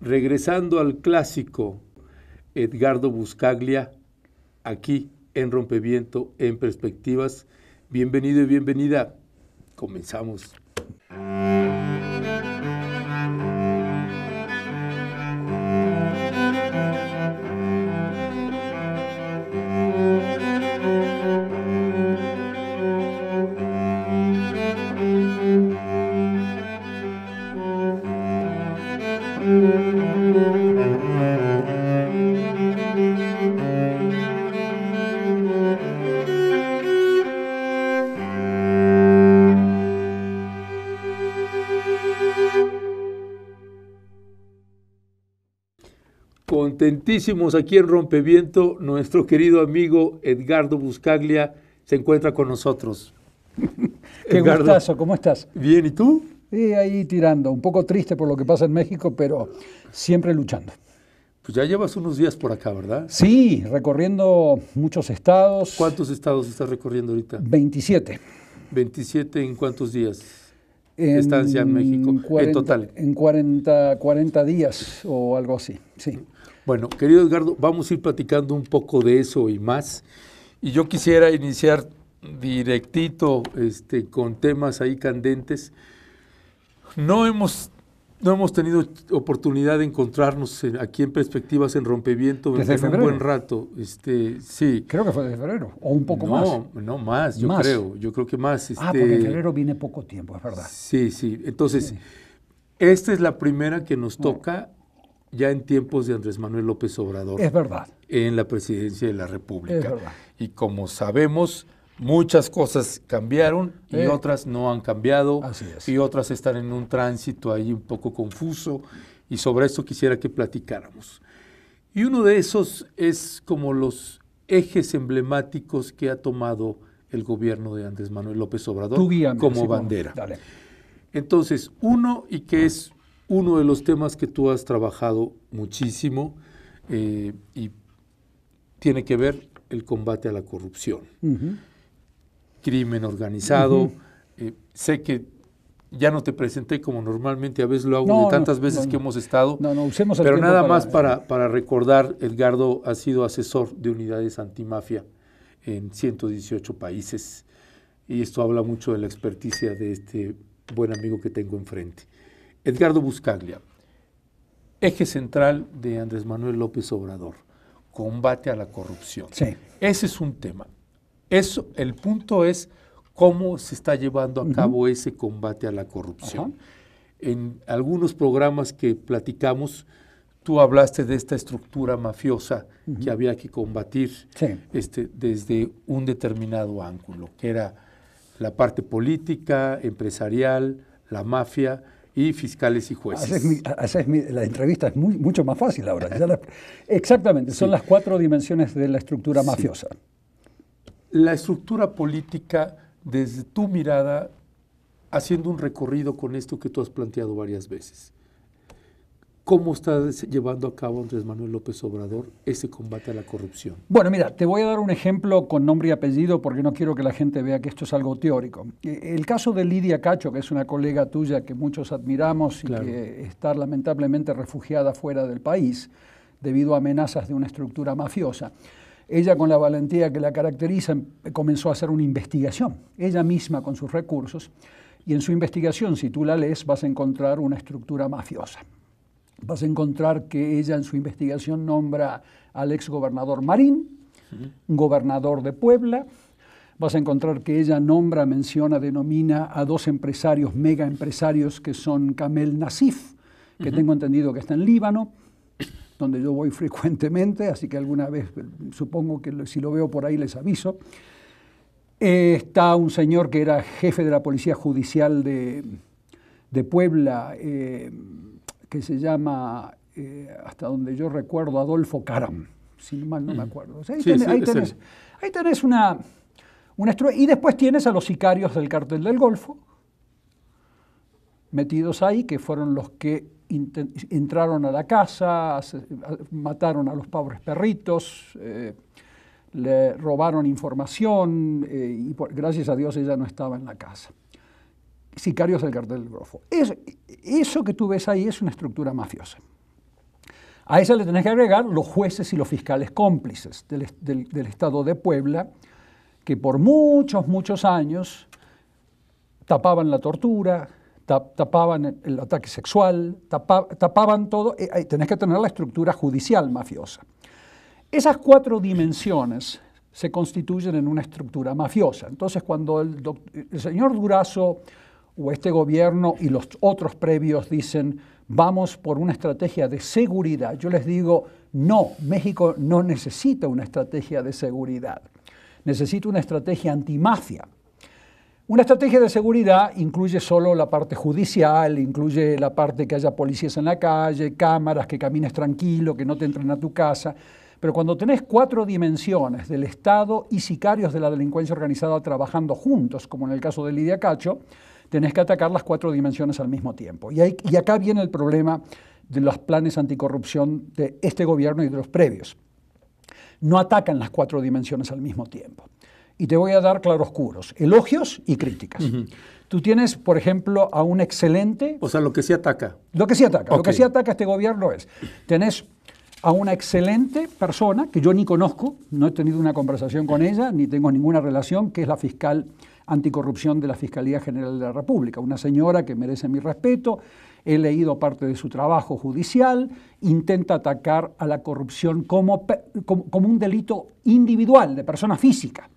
regresando al clásico, Edgardo Buscaglia, aquí en Rompeviento, en Perspectivas. Bienvenido y bienvenida. Comenzamos. aquí en Rompeviento, nuestro querido amigo Edgardo Buscaglia se encuentra con nosotros. Qué Edgardo. gustazo, ¿cómo estás? Bien, ¿y tú? Sí, ahí tirando, un poco triste por lo que pasa en México, pero siempre luchando. Pues ya llevas unos días por acá, ¿verdad? Sí, recorriendo muchos estados. ¿Cuántos estados estás recorriendo ahorita? 27. 27 en cuántos días? En estancia en México, en total. En 40, 40 días o algo así, sí. Bueno, querido Edgardo, vamos a ir platicando un poco de eso y más. Y yo quisiera iniciar directito este, con temas ahí candentes. No hemos, no hemos tenido oportunidad de encontrarnos aquí en Perspectivas en Rompeviento Desde un buen rato. Este, sí. Creo que fue de febrero, o un poco más. No, no más, yo creo. Yo creo que más. Este, ah, porque este febrero viene poco tiempo, es verdad. Sí, sí. Entonces, esta es la primera que nos toca ya en tiempos de Andrés Manuel López Obrador. Es verdad. En la presidencia de la República. Es verdad. Y como sabemos, muchas cosas cambiaron y eh. otras no han cambiado. Así es. Y otras están en un tránsito ahí un poco confuso. Y sobre esto quisiera que platicáramos. Y uno de esos es como los ejes emblemáticos que ha tomado el gobierno de Andrés Manuel López Obrador como bandera. Entonces, uno, y que es uno de los temas que tú has trabajado muchísimo eh, y tiene que ver el combate a la corrupción, crimen organizado. Eh, sé que ya no te presenté como normalmente a veces lo hago de tantas veces que hemos estado. Usemos pero nada más para, para, recordar, Edgardo ha sido asesor de unidades antimafia en 118 países y esto habla mucho de la experticia de este buen amigo que tengo enfrente. Edgardo Buscaglia, eje central de Andrés Manuel López Obrador, combate a la corrupción. Ese es un tema. Eso, el punto es cómo se está llevando a cabo ese combate a la corrupción. En algunos programas que platicamos, tú hablaste de esta estructura mafiosa que había que combatir este, desde un determinado ángulo, que era la parte política, empresarial, la mafia, y fiscales y jueces. la entrevista es mucho más fácil ahora. exactamente, son las cuatro dimensiones de la estructura mafiosa. La estructura política, desde tu mirada, haciendo un recorrido con esto que tú has planteado varias veces. ¿Cómo está llevando a cabo Andrés Manuel López Obrador ese combate a la corrupción? Bueno, mira, te voy a dar un ejemplo con nombre y apellido porque no quiero que la gente vea que esto es algo teórico. E, el caso de Lidia Cacho, que es una colega tuya que muchos admiramos y que está lamentablemente refugiada fuera del país debido a amenazas de una estructura mafiosa. Ella con la valentía que la caracteriza em, comenzó a hacer una investigación, ella misma con sus recursos, y en su investigación, si tú la lees, vas a encontrar una estructura mafiosa vas a encontrar que ella en su investigación nombra al ex gobernador Marín, gobernador de Puebla, vas a encontrar que ella nombra, menciona, denomina a dos empresarios, mega empresarios, que son Kamel Nasif, que tengo entendido que está en Líbano, donde yo voy frecuentemente, así que alguna vez supongo que si lo veo por ahí les aviso. Eh, está un señor que era jefe de la Policía Judicial de, de Puebla, eh, que se llama, eh, hasta donde yo recuerdo, Adolfo Caram si mal no me mm. acuerdo. ahí, tenés, una, una Y después tienes a los sicarios del cartel del Golfo, metidos ahí, que fueron los que entraron a la casa, mataron a los pobres perritos. Eh, le robaron información eh, y gracias a Dios ella no estaba en la casa sicarios del cartel del Es, eso que tú ves ahí es una estructura mafiosa. A esa le tenés que agregar los jueces y los fiscales cómplices del, Estado de Puebla, que por muchos, muchos años tapaban la tortura, tapaban el ataque sexual, tapaban todo. Eh, tenés que tener la estructura judicial mafiosa. Esas cuatro dimensiones se constituyen en una estructura mafiosa. Entonces, cuando el, el señor Durazo o este gobierno y los otros previos dicen, vamos por una estrategia de seguridad. Yo les digo, no, México no necesita una estrategia de seguridad, necesita una estrategia antimafia. Una estrategia de seguridad incluye solo la parte judicial, incluye la parte que haya policías en la calle, cámaras, que camines tranquilo, que no te entren a tu casa. Pero cuando tenés cuatro dimensiones del Estado y sicarios de la delincuencia organizada trabajando juntos, como en el caso de Lidia Cacho, tenés que atacar las cuatro dimensiones al mismo tiempo. Y, acá viene el problema de los planes anticorrupción de este gobierno y de los previos. No atacan las cuatro dimensiones al mismo tiempo. Y te voy a dar claroscuros, elogios y críticas. Tú tienes, por ejemplo, a un excelente... O sea, lo que sí ataca. Lo que sí ataca. Lo que sí ataca este gobierno es, tenés a una excelente persona que yo ni conozco, no he tenido una conversación con ella, ni tengo ninguna relación, que es la fiscal anticorrupción de la Fiscalía General de la República, una señora que merece mi respeto, he leído parte de su trabajo judicial, intenta atacar a la corrupción como, un delito individual de persona física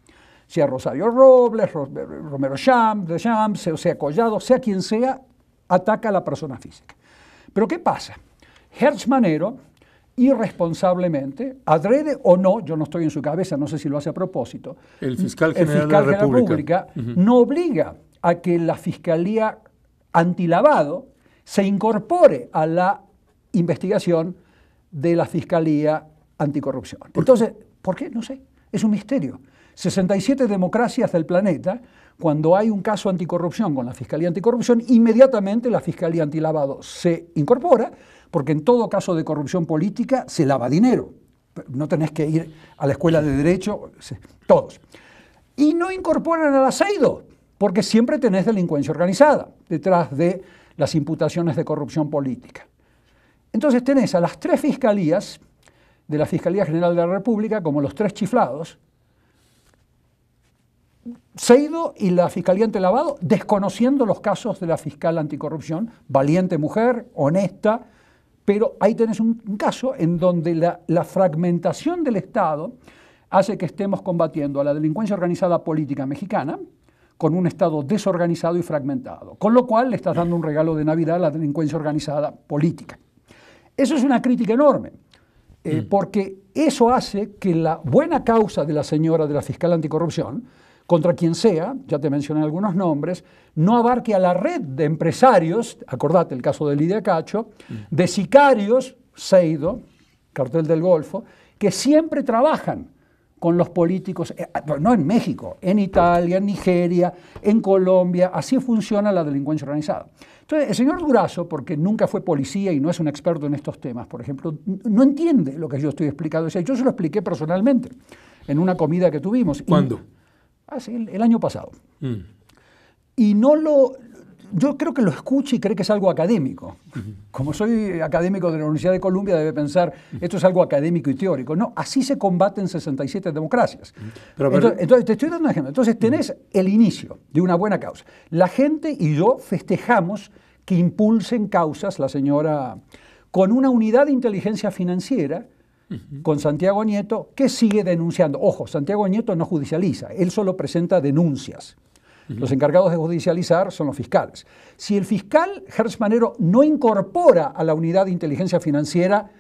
sea Rosario Robles, Romero Shams, sea Collado, sea quien sea, ataca a la persona física. Pero ¿qué pasa? Hertz Manero irresponsablemente, adrede o no, yo no estoy en su cabeza, no sé si lo hace a propósito, el fiscal general, de, la República, no obliga a que la fiscalía antilavado se incorpore a la investigación de la fiscalía anticorrupción. Entonces, ¿por qué? No sé, es un misterio. 67 democracias del planeta cuando hay un caso anticorrupción con la Fiscalía Anticorrupción, inmediatamente la Fiscalía Antilavado se incorpora, porque en todo caso de corrupción política se lava dinero. No tenés que ir a la escuela de derecho, todos. Y no incorporan al aceido, porque siempre tenés delincuencia organizada detrás de las imputaciones de corrupción política. Entonces tenés a las tres fiscalías de la Fiscalía General de la República como los tres chiflados, Seido y la Fiscalía lavado, desconociendo los casos de la fiscal anticorrupción, valiente mujer, honesta, pero ahí tenés un, caso en donde la, fragmentación del Estado hace que estemos combatiendo a la delincuencia organizada política mexicana, con un Estado desorganizado y fragmentado. Con lo cual le estás dando un regalo de Navidad a la delincuencia organizada política. Eso es una crítica enorme, eh, mm. porque eso hace que la buena causa de la señora, de la fiscal anticorrupción, contra quien sea, ya te mencioné algunos nombres, no abarque a la red de empresarios, acordate el caso de Lidia Cacho, de sicarios, Seido, cartel del Golfo, que siempre trabajan con los políticos, eh, ah, no en México, en Italia, en Nigeria, en Colombia, así funciona la delincuencia organizada. Entonces, el señor Durazo, porque nunca fue policía y no es un experto en estos temas, por ejemplo, no entiende lo que yo estoy explicando. yo se lo expliqué personalmente en una comida que tuvimos. ¿Cuándo? Ah, el, el año pasado. Mm. Y no lo, yo creo que lo escucha y cree que es algo académico. Como soy académico de la Universidad de Columbia, debe pensar, esto es algo académico y teórico. No, así se combaten 67 democracias. entonces, te estoy dando un ejemplo. Entonces, tenés el inicio de una buena causa. La gente y yo festejamos que impulsen causas, la señora, con una unidad de inteligencia financiera con Santiago Nieto, que sigue denunciando. Ojo, Santiago Nieto no judicializa, él solo presenta denuncias. Los encargados de judicializar son los fiscales. Si el fiscal Hertz Manero no incorpora a la unidad de inteligencia financiera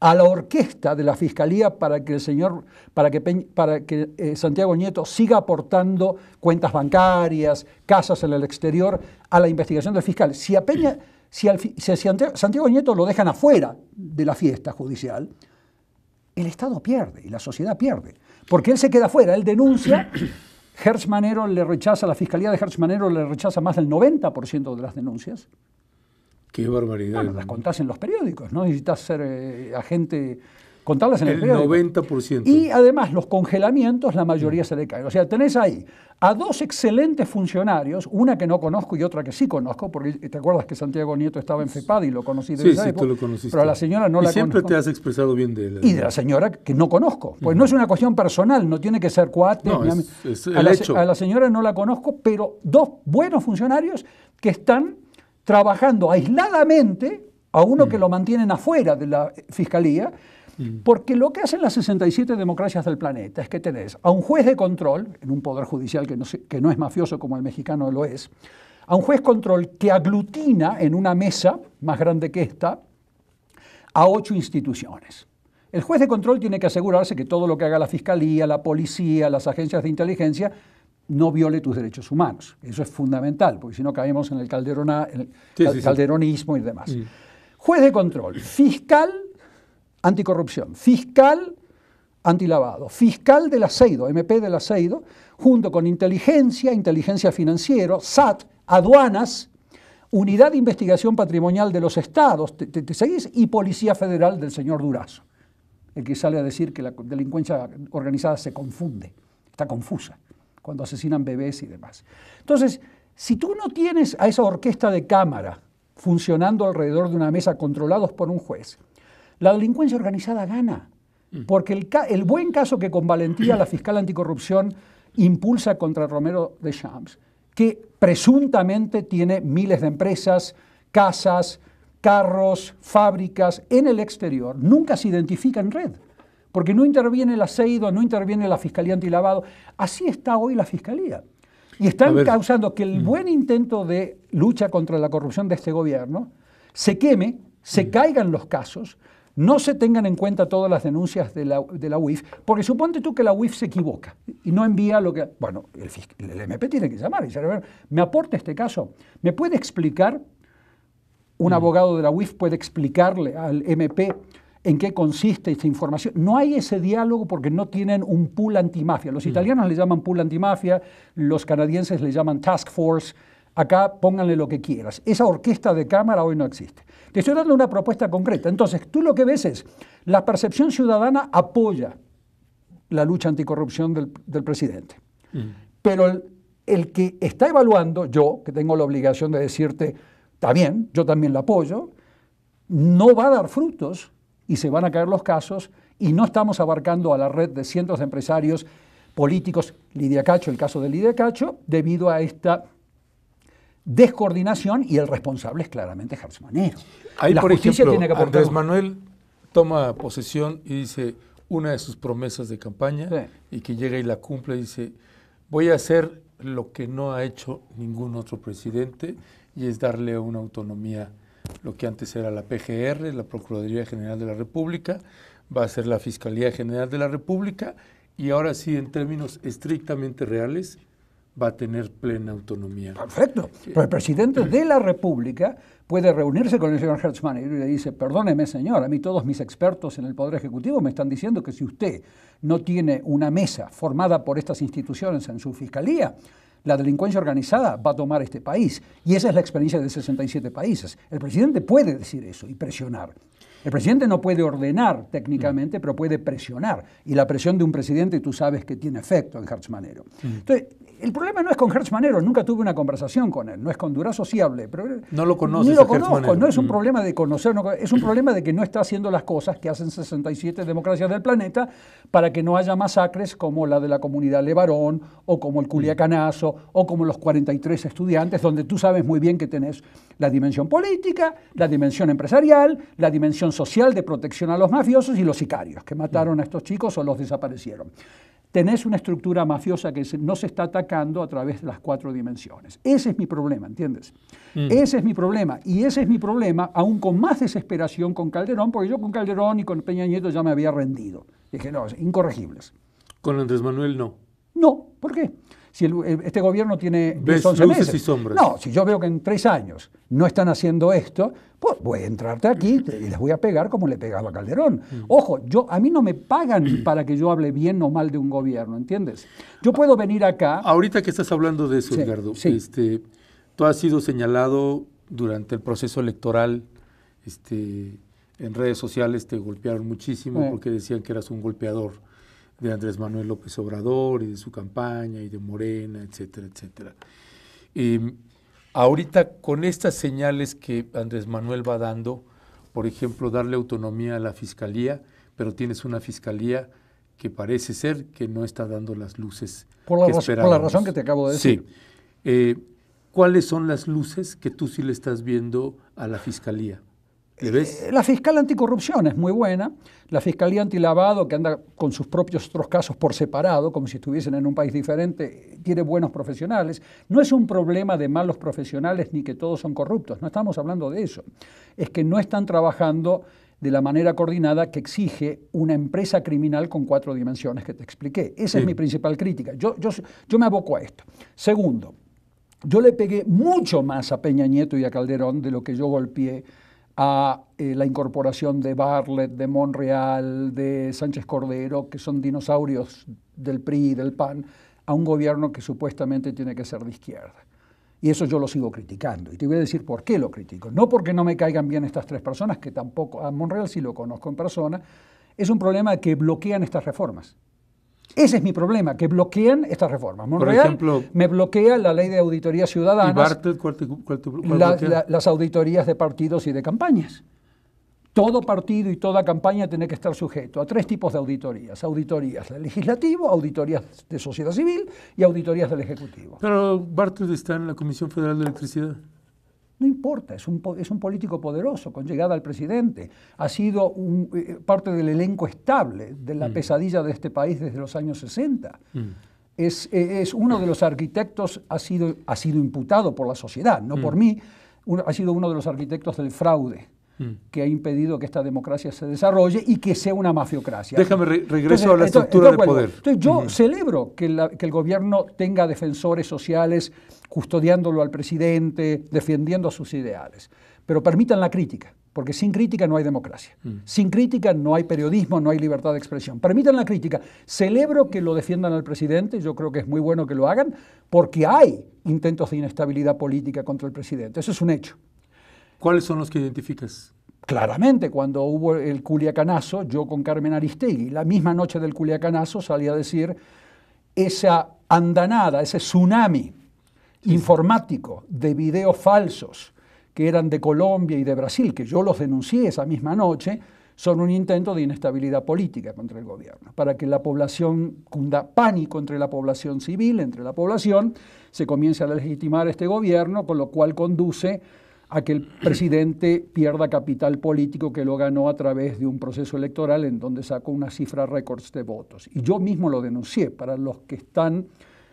a la orquesta de la fiscalía para que el señor, para que, para que eh, Santiago Nieto siga aportando cuentas bancarias, casas en el exterior a la investigación del fiscal. Si, a Peña, si, si Santiago Nieto lo dejan afuera de la fiesta judicial, el Estado pierde y la sociedad pierde, porque él se queda fuera, él denuncia, Hertz le rechaza, la fiscalía de Hertz le rechaza más del 90% de las denuncias. Qué barbaridad. las contás en los periódicos, no necesitas ser eh, agente contarlas en el, 90%. Y además, los congelamientos, la mayoría se le caen. O sea, tenés ahí a dos excelentes funcionarios, una que no conozco y otra que sí conozco, porque eh, te acuerdas que Santiago Nieto estaba en FEPAD y lo conocí desde sí, sí, tú lo conociste. Pero a la señora no y siempre te has expresado bien de él. Y de la señora que no conozco. Pues no es una cuestión personal, no tiene que ser cuate. a, la, señora no la conozco, pero dos buenos funcionarios que están trabajando aisladamente a uno que mm. lo mantienen afuera de la fiscalía Mm. Porque lo que hacen las 67 democracias del planeta es que tenés a un juez de control, en un poder judicial que no, es mafioso como el mexicano lo es, a un juez control que aglutina en una mesa más grande que esta a ocho instituciones. El juez de control tiene que asegurarse que todo lo que haga la fiscalía, la policía, las agencias de inteligencia no viole tus derechos humanos. Eso es fundamental, porque si no caemos en el, calderonismo y demás. Mm. Juez de control, fiscal anticorrupción, fiscal antilavado, fiscal del aceido, MP del aceido, junto con inteligencia, inteligencia financiera, SAT, aduanas, unidad de investigación patrimonial de los estados, Y policía federal del señor Durazo, el que sale a decir que la delincuencia organizada se confunde, está confusa, cuando asesinan bebés y demás. Entonces, si tú no tienes a esa orquesta de cámara funcionando alrededor de una mesa controlados por un juez, la delincuencia organizada gana, mm. porque el, buen caso que con valentía la fiscal anticorrupción impulsa contra Romero de Shams, que presuntamente tiene miles de empresas, casas, carros, fábricas en el exterior, nunca se identifica en red, porque no interviene el aceido, no interviene la Fiscalía Antilavado. Así está hoy la Fiscalía. Y están causando que el mm. buen intento de lucha contra la corrupción de este gobierno se queme, se mm. caigan los casos, no se tengan en cuenta todas las denuncias de la, de UIF, porque suponte tú que la UIF se equivoca y no envía lo que... Bueno, el, MP tiene que llamar y decir, ¿me aporta este caso? ¿Me puede explicar? Un mm. abogado de la UIF puede explicarle al MP en qué consiste esta información. No hay ese diálogo porque no tienen un pool antimafia. Los mm. italianos le llaman pool antimafia, los canadienses le llaman task force. Acá pónganle lo que quieras. Esa orquesta de cámara hoy no existe. Te estoy dando una propuesta concreta. Entonces, tú lo que ves es, la percepción ciudadana apoya la lucha anticorrupción del, presidente. Pero el, el que está evaluando, yo, que tengo la obligación de decirte, está bien, yo también la apoyo, no va a dar frutos y se van a caer los casos y no estamos abarcando a la red de cientos de empresarios políticos, Lidia Cacho, el caso de Lidia Cacho, debido a esta descoordinación y el responsable es claramente Gertz Manero. Ahí, por ejemplo, Andrés Manuel toma posesión y dice una de sus promesas de campaña y que llega y la cumple dice voy a hacer lo que no ha hecho ningún otro presidente y es darle una autonomía, lo que antes era la PGR, la Procuraduría General de la República, va a ser la Fiscalía General de la República y ahora sí en términos estrictamente reales va a tener plena autonomía. Perfecto. Pero pues el presidente de la República puede reunirse con el señor Hertzman y le dice, perdóneme señor, a mí todos mis expertos en el Poder Ejecutivo me están diciendo que si usted no tiene una mesa formada por estas instituciones en su fiscalía, la delincuencia organizada va a tomar este país. Y esa es la experiencia de 67 países. El presidente puede decir eso y presionar. El presidente no puede ordenar técnicamente, mm. pero puede presionar. Y la presión de un presidente tú sabes que tiene efecto en Herzmanero. Mm. Entonces, el problema no es con Hertz Manero, nunca tuve una conversación con él, no es con Durazo sociable. Pero no lo conoces. lo conozco, no es un mm. problema de conocer, es un problema de que no está haciendo las cosas que hacen 67 democracias del planeta para que no haya masacres como la de la comunidad Levarón o como el Culiacanazo mm. o como los 43 estudiantes, donde tú sabes muy bien que tenés la dimensión política, la dimensión empresarial, la dimensión social de protección a los mafiosos y los sicarios que mataron mm. a estos chicos o los desaparecieron tenés una estructura mafiosa que no se está atacando a través de las cuatro dimensiones. Ese es mi problema, ¿entiendes? Mm. Ese es mi problema. Y ese es mi problema, aún con más desesperación con Calderón, porque yo con Calderón y con Peña Nieto ya me había rendido. Dije, no, incorregibles. Con Andrés Manuel no. No, ¿por qué? si eh, este gobierno tiene No, si yo veo que en tres años no están haciendo esto, pues voy a entrarte aquí y les voy a pegar como le pegaba a Calderón. Mm. Ojo, yo, a mí no me pagan para que yo hable bien o mal de un gobierno, ¿entiendes? Yo puedo venir acá. Ahorita que estás hablando de eso, Edgardo, Este, tú has sido señalado durante el proceso electoral este, en redes sociales te golpearon muchísimo porque decían que eras un golpeador de Andrés Manuel López Obrador y de su campaña y de Morena, etcétera, etcétera. Em, ahorita con estas señales que Andrés Manuel va dando, por ejemplo, darle autonomía a la fiscalía, pero tienes una fiscalía que parece ser que no está dando las luces que esperamos. Por la razón que te acabo de decir. Sí. Eh, ¿Cuáles son las luces que tú sí le estás viendo a la fiscalía? Eh, la fiscal anticorrupción es muy buena, la fiscalía antilavado, que anda con sus propios otros casos por separado, como si estuviesen en un país diferente, tiene buenos profesionales. No es un problema de malos profesionales ni que todos son corruptos, no estamos hablando de eso. Es que no están trabajando de la manera coordinada que exige una empresa criminal con cuatro dimensiones que te expliqué. Esa es mi principal crítica. Yo, yo, yo me aboco a esto. Segundo, yo le pegué mucho más a Peña Nieto y a Calderón de lo que yo golpeé a eh, la incorporación de Bartlett, de Monreal, de Sánchez Cordero, que son dinosaurios del PRI y del PAN, a un gobierno que supuestamente tiene que ser de izquierda. Y eso yo lo sigo criticando. Y te voy a decir por qué lo critico. No porque no me caigan bien estas tres personas, que tampoco, a Monreal sí lo conozco en persona, es un problema que bloquean estas reformas. Ese es mi problema, que bloquean estas reformas. Monreal Por ejemplo, me bloquea la ley de auditoría ciudadana. las auditorías de partidos y de campañas. Todo partido y toda campaña tiene que estar sujeto a tres tipos de auditorías. Auditorías del legislativo, auditorías de sociedad civil y auditorías del ejecutivo. Pero Bartlett está en la Comisión Federal de Electricidad. No importa, es un, es un político poderoso con llegada al presidente. Ha sido eh, parte del elenco estable de la mm. pesadilla de este país desde los años 60. Mm. Eh, es, uno de los arquitectos, ha sido, ha sido imputado por la sociedad, no mm. por mí, ha sido uno de los arquitectos del fraude Mm. que ha impedido que esta democracia se desarrolle y que sea una mafiocracia. Déjame, regreso a la estructura de poder. yo celebro que, que el gobierno tenga defensores sociales custodiándolo al presidente, defendiendo sus ideales, pero permitan la crítica. Porque sin crítica no hay democracia. Mm. Sin crítica no hay periodismo, no hay libertad de expresión. Permitan la crítica. Celebro que lo defiendan al presidente, yo creo que es muy bueno que lo hagan, porque hay intentos de inestabilidad política contra el presidente. Eso es un hecho. ¿Cuáles son los que identificas? Claramente, cuando hubo el culiacanazo, yo con Carmen Aristegui, la misma noche del culiacanazo salí a decir, esa andanada, ese tsunami informático de videos falsos que eran de Colombia y de Brasil, que yo los denuncié esa misma noche, son un intento de inestabilidad política contra el gobierno, para que la población cunda pánico entre la población civil, entre la población, se comience a legitimar este gobierno, con lo cual conduce a que el presidente pierda capital político que lo ganó a través de un proceso electoral en donde sacó una cifra récords de votos. Y yo mismo lo denuncié. Para los que están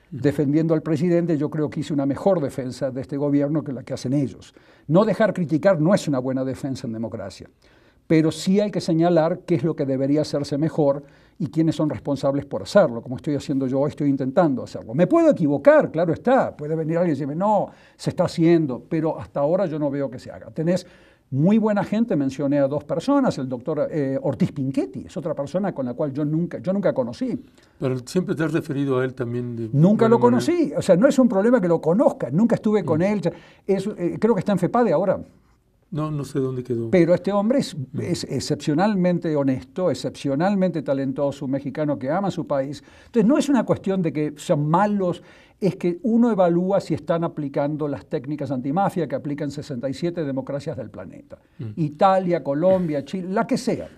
defendiendo al presidente, yo creo que hice una mejor defensa de este gobierno que la que hacen ellos. No dejar criticar no es una buena defensa en democracia pero sí hay que señalar qué es lo que debería hacerse mejor y quiénes son responsables por hacerlo, como estoy haciendo yo, estoy intentando hacerlo. Me puedo equivocar, claro está, puede venir alguien y decirme, no, se está haciendo, pero hasta ahora yo no veo que se haga. Tenés muy buena gente, mencioné a dos personas, el doctor eh, Ortiz Pinchetti, es otra persona con la cual yo nunca, yo nunca conocí. Pero siempre te has referido a él también. nunca lo conocí, o sea, no es un problema que lo conozca, nunca estuve mm. con él, eh, creo que está en FEPADE ahora. No, no sé dónde quedó. Pero este hombre mm. es, excepcionalmente honesto, excepcionalmente talentoso, un mexicano que ama su país. Entonces, no es una cuestión de que sean malos, es que uno evalúa si están aplicando las técnicas antimafia que aplican 67 democracias del planeta. Mm. Italia, Colombia, Chile, la que sea.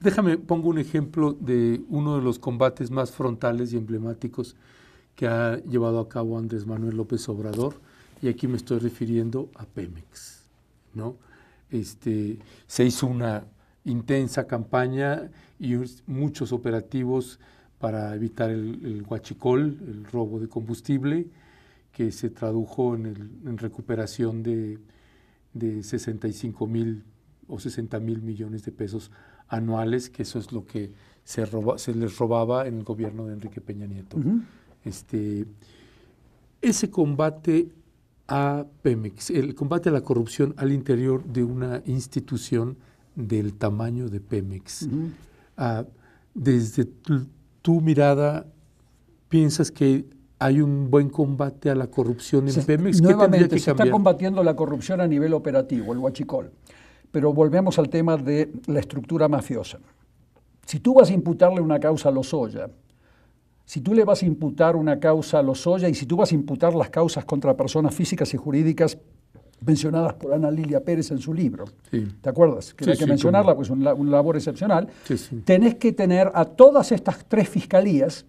Déjame, pongo un ejemplo de uno de los combates más frontales y emblemáticos que ha llevado a cabo Andrés Manuel López Obrador, y aquí me estoy refiriendo a Pemex. ¿no? Este, se hizo una intensa campaña y muchos operativos para evitar el, el el robo de combustible, que se tradujo en, recuperación de, 65 mil o 60 mil millones de pesos anuales, que eso es lo que se, les robaba en el gobierno de Enrique Peña Nieto. este, ese combate a Pemex, el combate a la corrupción al interior de una institución del tamaño de Pemex. Ah, desde tu, mirada, ¿piensas que hay un buen combate a la corrupción en Pemex? nuevamente, se está combatiendo la corrupción a nivel operativo, el huachicol. Pero volvemos al tema de la estructura mafiosa. Si tú vas a imputarle una causa a los Oya si tú le vas a imputar una causa a Lozoya y si tú vas a imputar las causas contra personas físicas y jurídicas mencionadas por Ana Lilia Pérez en su libro, ¿te acuerdas? Que hay que mencionarla, pues es un, labor excepcional. Tenés que tener a todas estas tres fiscalías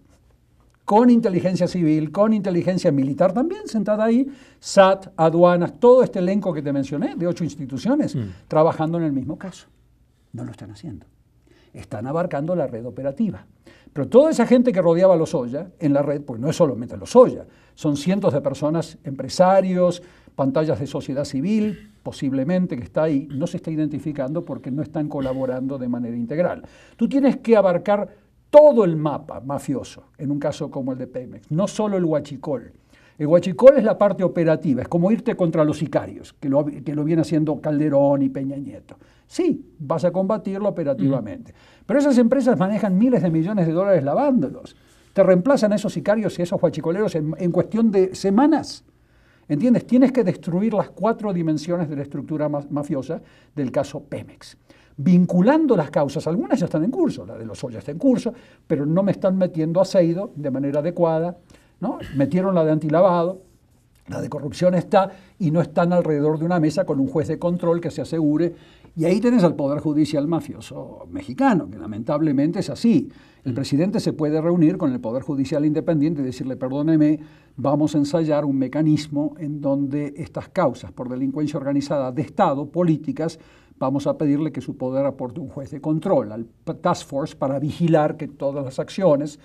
con inteligencia civil, con inteligencia militar también, sentada ahí, SAT, aduanas, todo este elenco que te mencioné, de ocho instituciones, mm. trabajando en el mismo caso. No lo están haciendo están abarcando la red operativa. Pero toda esa gente que rodeaba a Oya en la red, pues no es solamente los Oya, son cientos de personas, empresarios, pantallas de sociedad civil, posiblemente que está ahí, no se está identificando porque no están colaborando de manera integral. Tú tienes que abarcar todo el mapa mafioso, en un caso como el de Pemex, no solo el huachicol. El huachicol es la parte operativa, es como irte contra los sicarios, que lo, que lo viene haciendo Calderón y Peña Nieto. Sí, vas a combatirlo operativamente. Mm. Pero esas empresas manejan miles de millones de dólares lavándolos. Te reemplazan a esos sicarios y a esos huachicoleros en, cuestión de semanas. ¿Entiendes? Tienes que destruir las cuatro dimensiones de la estructura mafiosa del caso Pemex. Vinculando las causas, algunas ya están en curso, la de los Ollas está en curso, pero no me están metiendo a Seido de manera adecuada. ¿no? Metieron la de antilavado, la de corrupción está, y no están alrededor de una mesa con un juez de control que se asegure y ahí tenés al Poder Judicial mafioso mexicano, que lamentablemente es así. El mm. presidente se puede reunir con el Poder Judicial independiente y decirle, perdóneme, vamos a ensayar un mecanismo en donde estas causas por delincuencia organizada de Estado, políticas, vamos a pedirle que su poder aporte un juez de control al Task Force para vigilar que todas las acciones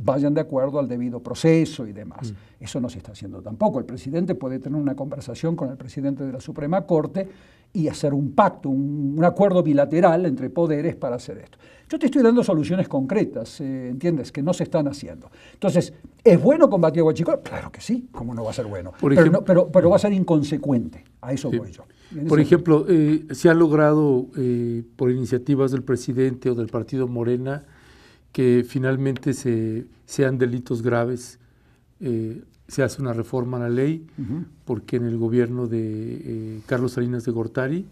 vayan de acuerdo al debido proceso y demás. Mm. Eso no se está haciendo tampoco. El presidente puede tener una conversación con el presidente de la Suprema Corte y hacer un pacto, un, acuerdo bilateral entre poderes para hacer esto. Yo te estoy dando soluciones concretas, eh, ¿entiendes? Que no se están haciendo. Entonces, ¿es bueno combatir a Huachicol? Claro que sí, ¿cómo no va a ser bueno? pero, pero, pero va a ser inconsecuente. Por ejemplo, eh, se ha logrado eh, por iniciativas del presidente o del partido Morena que finalmente se, sean delitos graves. Eh, se hace una reforma a la ley porque en el gobierno de Carlos Salinas de Gortari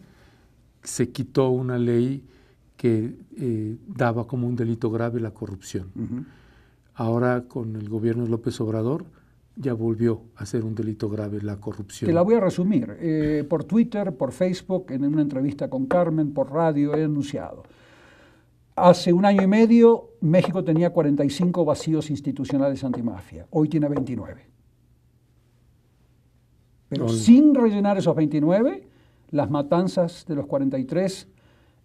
se quitó una ley que daba como un delito grave la corrupción. Ahora con el gobierno de López Obrador ya volvió a ser un delito grave la corrupción. Te la voy a resumir. Eh, por Twitter, por Facebook, en una entrevista con Carmen, por radio, he anunciado. Hace un año y medio México tenía 45 vacíos institucionales antimafia, hoy tiene 29. Pero sin rellenar esos 29, las matanzas de los 43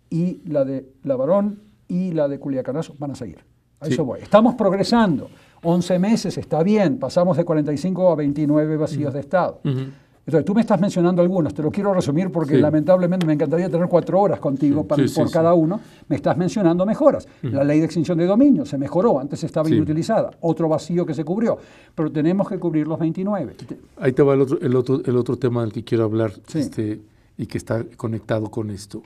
y la de Lavarón y la de Culiacanazo van a seguir. A eso voy. Estamos progresando. 11 meses está bien, pasamos de 45 a 29 vacíos de Estado. Entonces, tú me estás mencionando algunos, te lo quiero resumir porque lamentablemente me encantaría tener cuatro horas contigo para, por cada uno. Me estás mencionando mejoras. La ley de extinción de dominio se mejoró, antes estaba inutilizada. Otro vacío que se cubrió, pero tenemos que cubrir los 29. Ahí te va el otro, el otro, el otro tema del que quiero hablar este, y que está conectado con esto.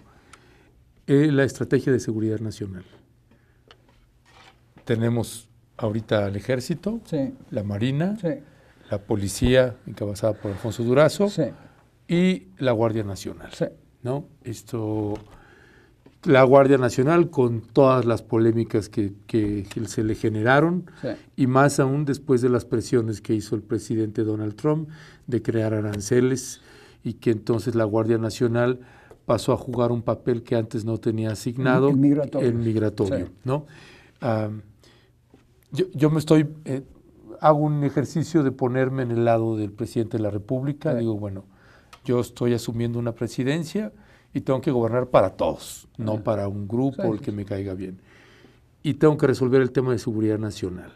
Eh, la estrategia de seguridad nacional. Tenemos ahorita el ejército, la marina, la policía encabezada por Alfonso Durazo y la Guardia Nacional. ¿no? Esto, la Guardia Nacional con todas las polémicas que, se le generaron y más aún después de las presiones que hizo el presidente Donald Trump de crear aranceles y que entonces la Guardia Nacional pasó a jugar un papel que antes no tenía asignado, en migratorio, ¿no? Ah, yo, me estoy, eh, hago un ejercicio de ponerme en el lado del presidente de la República. Digo, bueno, yo estoy asumiendo una presidencia y tengo que gobernar para todos, no para un grupo el que me caiga bien. Y tengo que resolver el tema de seguridad nacional.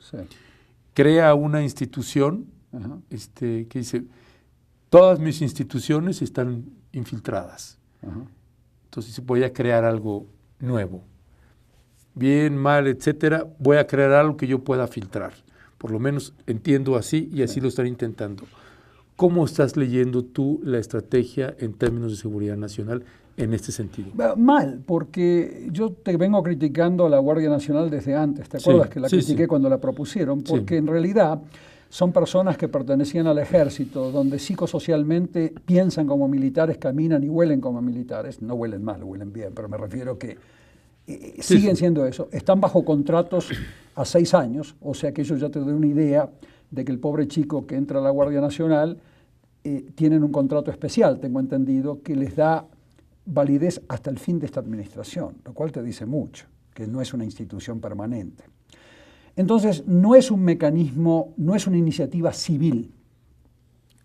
Crea una institución este, que dice, todas mis instituciones están infiltradas. Entonces voy a crear algo nuevo bien, mal, etcétera, voy a crear algo que yo pueda filtrar. Por lo menos entiendo así y así lo están intentando. ¿Cómo estás leyendo tú la estrategia en términos de seguridad nacional en este sentido? Mal, porque yo te vengo criticando a la Guardia Nacional desde antes. ¿Te acuerdas que la critiqué cuando la propusieron? Porque en realidad son personas que pertenecían al ejército, donde psicosocialmente piensan como militares, caminan y huelen como militares. No huelen mal, huelen bien, pero me refiero que siguen siendo eso. Están bajo contratos a seis años, o sea que yo ya te da una idea de que el pobre chico que entra a la Guardia Nacional eh, tienen un contrato especial, tengo entendido, que les da validez hasta el fin de esta administración, lo cual te dice mucho, que no es una institución permanente. Entonces, no es un mecanismo, no es una iniciativa civil.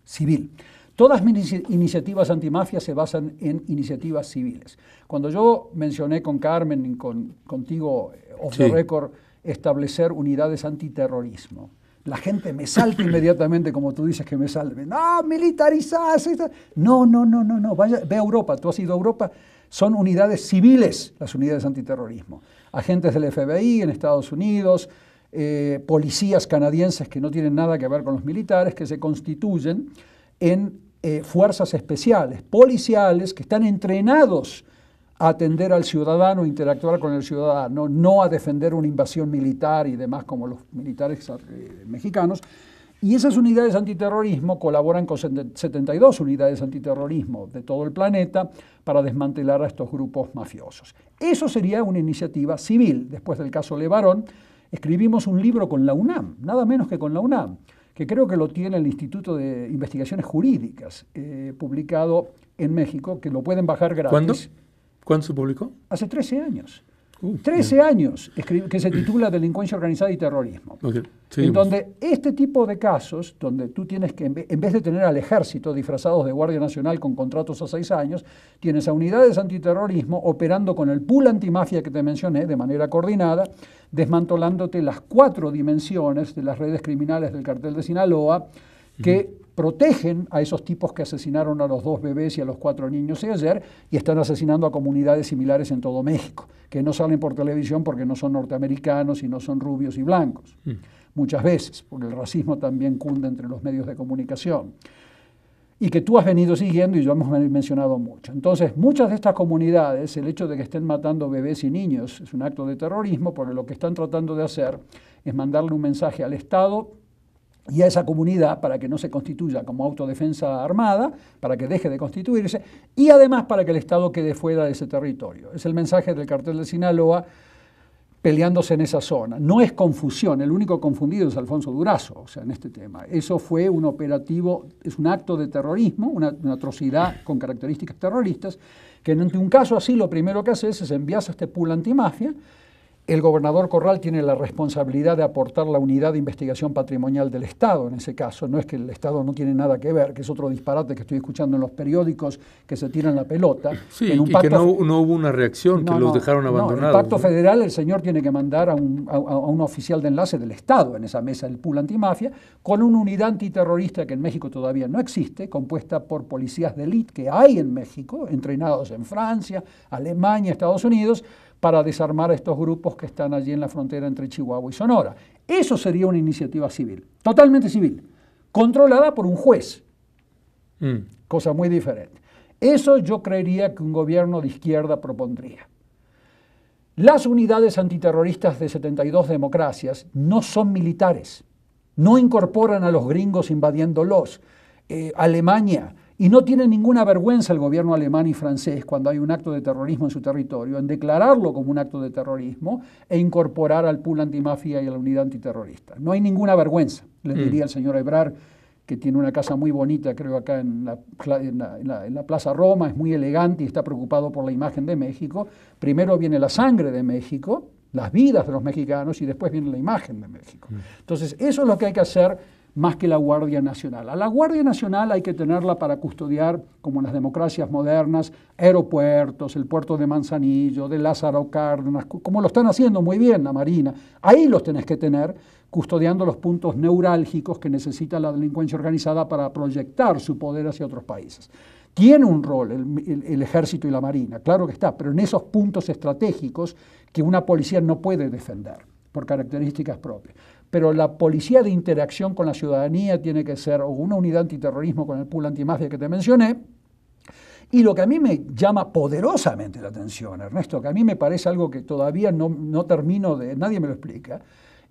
Civil. Todas mis iniciativas antimafia se basan en iniciativas civiles. Cuando yo mencioné con Carmen y contigo, eh, off the record, establecer unidades antiterrorismo, la gente me salta inmediatamente, como tú dices que me salven. No, militarizás. No, no, no, no, no. ve a Europa, tú has ido a Europa. Son unidades civiles las unidades antiterrorismo. Agentes del FBI en Estados Unidos, eh, policías canadienses que no tienen nada que ver con los militares, que se constituyen en eh, fuerzas especiales, policiales, que están entrenados a atender al ciudadano, interactuar con el ciudadano, no a defender una invasión militar y demás como los militares eh, mexicanos. Y esas unidades antiterrorismo colaboran con 72 unidades antiterrorismo de todo el planeta para desmantelar a estos grupos mafiosos. Eso sería una iniciativa civil. Después del caso Levarón, escribimos un libro con la UNAM, nada menos que con la UNAM, que creo que lo tiene el Instituto de Investigaciones Jurídicas, eh, publicado en México, que lo pueden bajar gratis. ¿Cuándo? ¿Cuándo se publicó? Hace 13 años. 13 años, que se titula Delincuencia Organizada y Terrorismo. En donde este tipo de casos, donde tú tienes que, en vez de tener al ejército disfrazados de Guardia Nacional con contratos a seis años, tienes a unidades antiterrorismo operando con el pool antimafia que te mencioné de manera coordinada, desmantelándote las cuatro dimensiones de las redes criminales del cartel de Sinaloa, que protegen a esos tipos que asesinaron a los dos bebés y a los cuatro niños de ayer y están asesinando a comunidades similares en todo México, que no salen por televisión porque no son norteamericanos y no son rubios y blancos, mm. muchas veces, porque el racismo también cunde entre los medios de comunicación. Y que tú has venido siguiendo y yo hemos mencionado mucho. Entonces, muchas de estas comunidades, el hecho de que estén matando bebés y niños es un acto de terrorismo, porque lo que están tratando de hacer es mandarle un mensaje al Estado y a esa comunidad para que no se constituya como autodefensa armada, para que deje de constituirse y además para que el Estado quede fuera de ese territorio. Es el mensaje del cartel de Sinaloa peleándose en esa zona. No es confusión, el único confundido es Alfonso Durazo, o sea, en este tema. Eso fue un operativo, es un acto de terrorismo, una, atrocidad con características terroristas, que en un caso así lo primero que haces es enviar a este pool antimafia, el gobernador Corral tiene la responsabilidad de aportar la unidad de investigación patrimonial del Estado en ese caso. No es que el Estado no tiene nada que ver, que es otro disparate que estoy escuchando en los periódicos que se tiran la pelota. Sí, y que no, hubo una reacción, que los dejaron abandonados. en el pacto federal el señor tiene que mandar a un, a un, oficial de enlace del Estado en esa mesa del pool antimafia con una unidad antiterrorista que en México todavía no existe, compuesta por policías de élite que hay en México, entrenados en Francia, Alemania, Estados Unidos, para desarmar a estos grupos que están allí en la frontera entre Chihuahua y Sonora. Eso sería una iniciativa civil, totalmente civil, controlada por un juez, mm. cosa muy diferente. Eso yo creería que un gobierno de izquierda propondría. Las unidades antiterroristas de 72 democracias no son militares, no incorporan a los gringos invadiéndolos. los eh, Alemania, y no tiene ninguna vergüenza el gobierno alemán y francés cuando hay un acto de terrorismo en su territorio en declararlo como un acto de terrorismo e incorporar al pool antimafia y a la unidad antiterrorista. No hay ninguna vergüenza, le mm. diría el señor Ebrar, que tiene una casa muy bonita, creo, acá en la, Plaza Roma, es muy elegante y está preocupado por la imagen de México. Primero viene la sangre de México, las vidas de los mexicanos y después viene la imagen de México. Mm. Entonces, eso es lo que hay que hacer más que la Guardia Nacional. A la Guardia Nacional hay que tenerla para custodiar, como en las democracias modernas, aeropuertos, el puerto de Manzanillo, de Lázaro Cárdenas, como lo están haciendo muy bien la Marina. Ahí los tenés que tener, custodiando los puntos neurálgicos que necesita la delincuencia organizada para proyectar su poder hacia otros países. Tiene un rol el ejército y la Marina, claro que está, pero en esos puntos estratégicos que una policía no puede defender por características propias pero la policía de interacción con la ciudadanía tiene que ser una unidad antiterrorismo con el pool antimafia que te mencioné. Y lo que a mí me llama poderosamente la atención, Ernesto, que a mí me parece algo que todavía no, termino de, nadie me lo explica,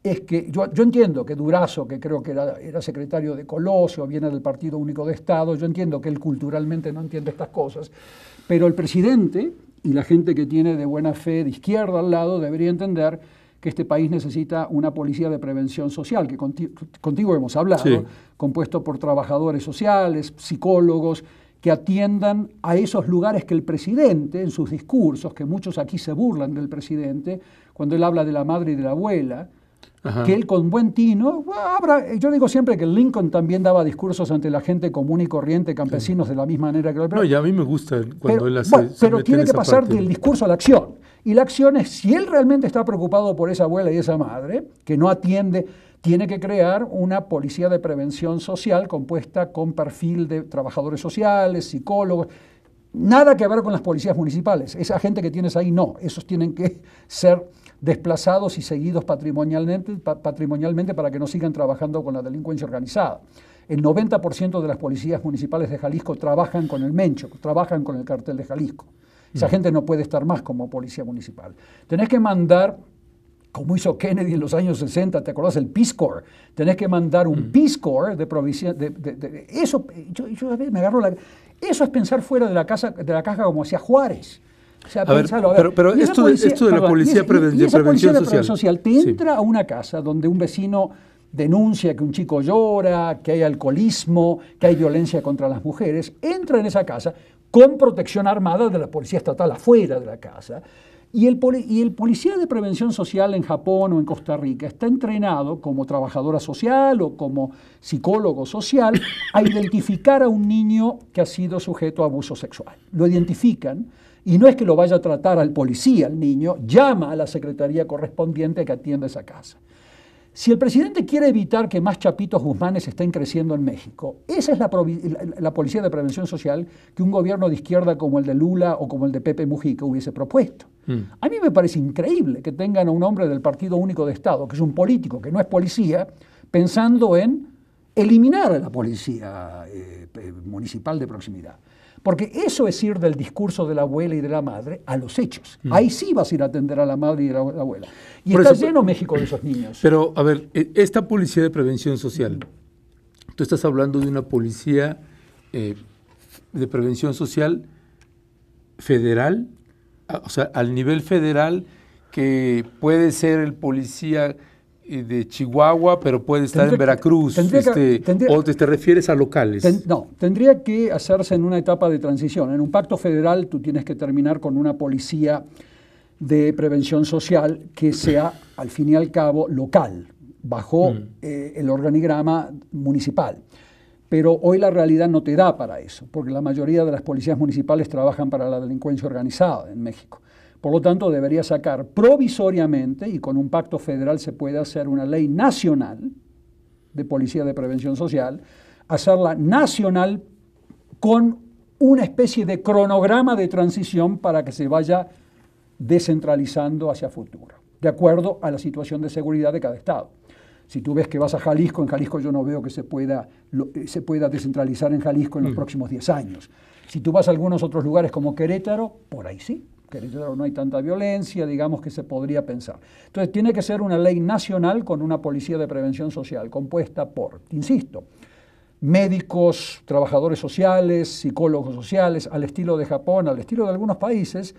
es que yo, entiendo que Durazo, que creo que era, era, secretario de Colosio, viene del Partido Único de Estado, yo entiendo que él culturalmente no entiende estas cosas, pero el presidente y la gente que tiene de buena fe de izquierda al lado debería entender que este país necesita una policía de prevención social, que contigo hemos hablado, compuesto por trabajadores sociales, psicólogos, que atiendan a esos lugares que el presidente, en sus discursos, que muchos aquí se burlan del presidente, cuando él habla de la madre y de la abuela, que él con buen tino, yo digo siempre que Lincoln también daba discursos ante la gente común y corriente, campesinos, de la misma manera que lo No, y a mí me gusta cuando pero, él hace... pero tiene que pasar del discurso a la acción. Y la acción es, si él realmente está preocupado por esa abuela y esa madre, que no atiende, tiene que crear una policía de prevención social compuesta con perfil de trabajadores sociales, psicólogos. Nada que ver con las policías municipales. Esa gente que tienes ahí, no. Esos tienen que ser desplazados y seguidos patrimonialmente, patrimonialmente para que no sigan trabajando con la delincuencia organizada. El 90% de las policías municipales de Jalisco trabajan con el Mencho, trabajan con el cartel de Jalisco. Esa gente no puede estar más como policía municipal. Tenés que mandar como hizo Kennedy en los años 60, ¿te acordás? El Peace Corps. Tenés que mandar un Peace Corps de provincia. De, eso, yo, me agarro Eso es pensar fuera de la, casa, de la caja como hacía Juárez. O sea, a Pero, esto, de la policía, prevención social. te entra a una casa donde un vecino denuncia que un chico llora, que hay alcoholismo, que hay violencia contra las mujeres, entra en esa casa, con protección armada de la policía estatal afuera de la casa. Y el, y el, policía de prevención social en Japón o en Costa Rica está entrenado como trabajadora social o como psicólogo social a identificar a un niño que ha sido sujeto a abuso sexual. Lo identifican y no es que lo vaya a tratar al policía, el niño, llama a la secretaría correspondiente que atiende esa casa. Si el presidente quiere evitar que más chapitos guzmanes estén creciendo en México, esa es la, policía de prevención social que un gobierno de izquierda como el de Lula o como el de Pepe Mujica hubiese propuesto. Mm. A mí me parece increíble que tengan a un hombre del Partido Único de Estado, que es un político, que no es policía, pensando en eliminar la policía eh, municipal de proximidad. Porque eso es ir del discurso de la abuela y de la madre a los hechos. Mm. Ahí sí vas a ir a atender a la madre y a la abuela. Y está lleno México de esos niños. Pero, a ver, e, esta policía de prevención social, mm. tú estás hablando de una policía eh, de prevención social federal, o sea, al nivel federal, que puede ser el policía de Chihuahua, pero puede estar en Veracruz. Este, o te, refieres a locales. no, tendría que hacerse en una etapa de transición. En un pacto federal tú tienes que terminar con una policía de prevención social que sea, al fin y al cabo, local, bajo mm. eh, el organigrama municipal. Pero hoy la realidad no te da para eso, porque la mayoría de las policías municipales trabajan para la delincuencia organizada en México. Por lo tanto, debería sacar provisoriamente, y con un pacto federal se puede hacer una ley nacional de policía de prevención social, hacerla nacional con una especie de cronograma de transición para que se vaya descentralizando hacia futuro, de acuerdo a la situación de seguridad de cada estado. Si tú ves que vas a Jalisco, en Jalisco yo no veo que se pueda, eh, se pueda descentralizar en Jalisco en los mm. próximos 10 años. Si tú vas a algunos otros lugares como Querétaro, por ahí sí no hay tanta violencia, digamos que se podría pensar. Entonces tiene que ser una ley nacional con una policía de prevención social compuesta por, insisto, médicos, trabajadores sociales, psicólogos sociales, al estilo de Japón, al estilo de algunos países,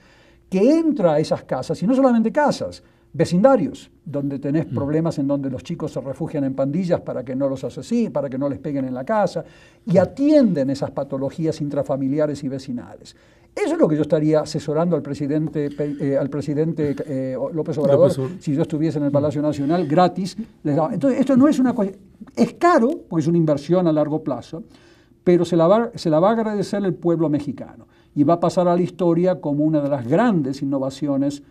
que entra a esas casas, y no solamente casas, vecindarios, donde tenés mm. problemas en donde los chicos se refugian en pandillas para que no los asesinen, para que no les peguen en la casa, y atienden esas patologías intrafamiliares y vecinales. Eso es lo que yo estaría asesorando al presidente, eh, al presidente eh, López Obrador si yo estuviese en el mm. Palacio Nacional gratis. Entonces, esto no es una cosa... Es caro, porque es una inversión a largo plazo, pero se la se la va a agradecer el pueblo mexicano y va a pasar a la historia como una de las grandes innovaciones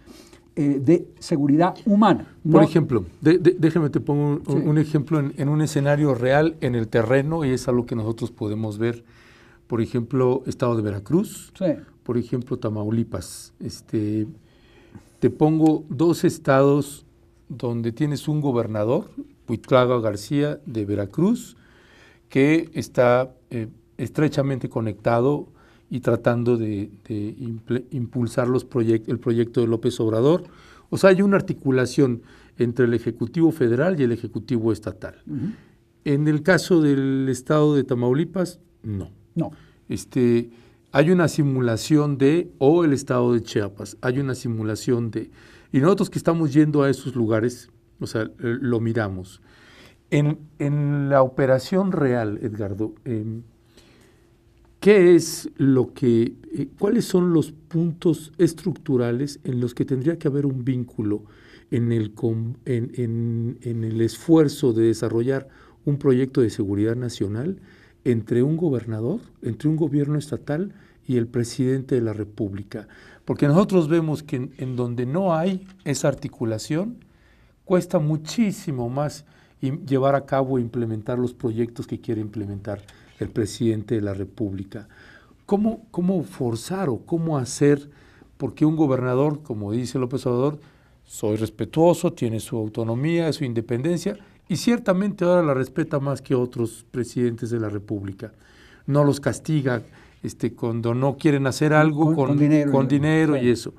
eh, de seguridad humana. Por ejemplo, déjame te pongo un, ejemplo en, un escenario real en el terreno y es algo que nosotros podemos ver. Por ejemplo, Estado de Veracruz, por ejemplo, Tamaulipas. Este, te pongo dos estados donde tienes un gobernador, Huitlaga García de Veracruz, que está eh, estrechamente conectado y tratando de, impulsar los el proyecto de López Obrador. O sea, hay una articulación entre el Ejecutivo Federal y el Ejecutivo Estatal. En el caso del estado de Tamaulipas, no. No. Este, hay una simulación de, o el estado de Chiapas, hay una simulación de. Y nosotros que estamos yendo a esos lugares, o sea, eh, lo miramos. En, en la operación real, Edgardo, em, ¿Qué es lo que, eh, cuáles son los puntos estructurales en los que tendría que haber un vínculo en el, en, el esfuerzo de desarrollar un proyecto de seguridad nacional entre un gobernador, entre un gobierno estatal y el presidente de la República? Porque nosotros vemos que en donde no hay esa articulación, cuesta muchísimo más llevar a cabo e implementar los proyectos que quiere implementar el presidente de la República. ¿Cómo, cómo forzar o cómo hacer? Porque un gobernador, como dice López Obrador, soy respetuoso, tiene su autonomía, su independencia, y ciertamente ahora la respeta más que otros presidentes de la República. No los castiga este, cuando no quieren hacer algo con, dinero, y eso.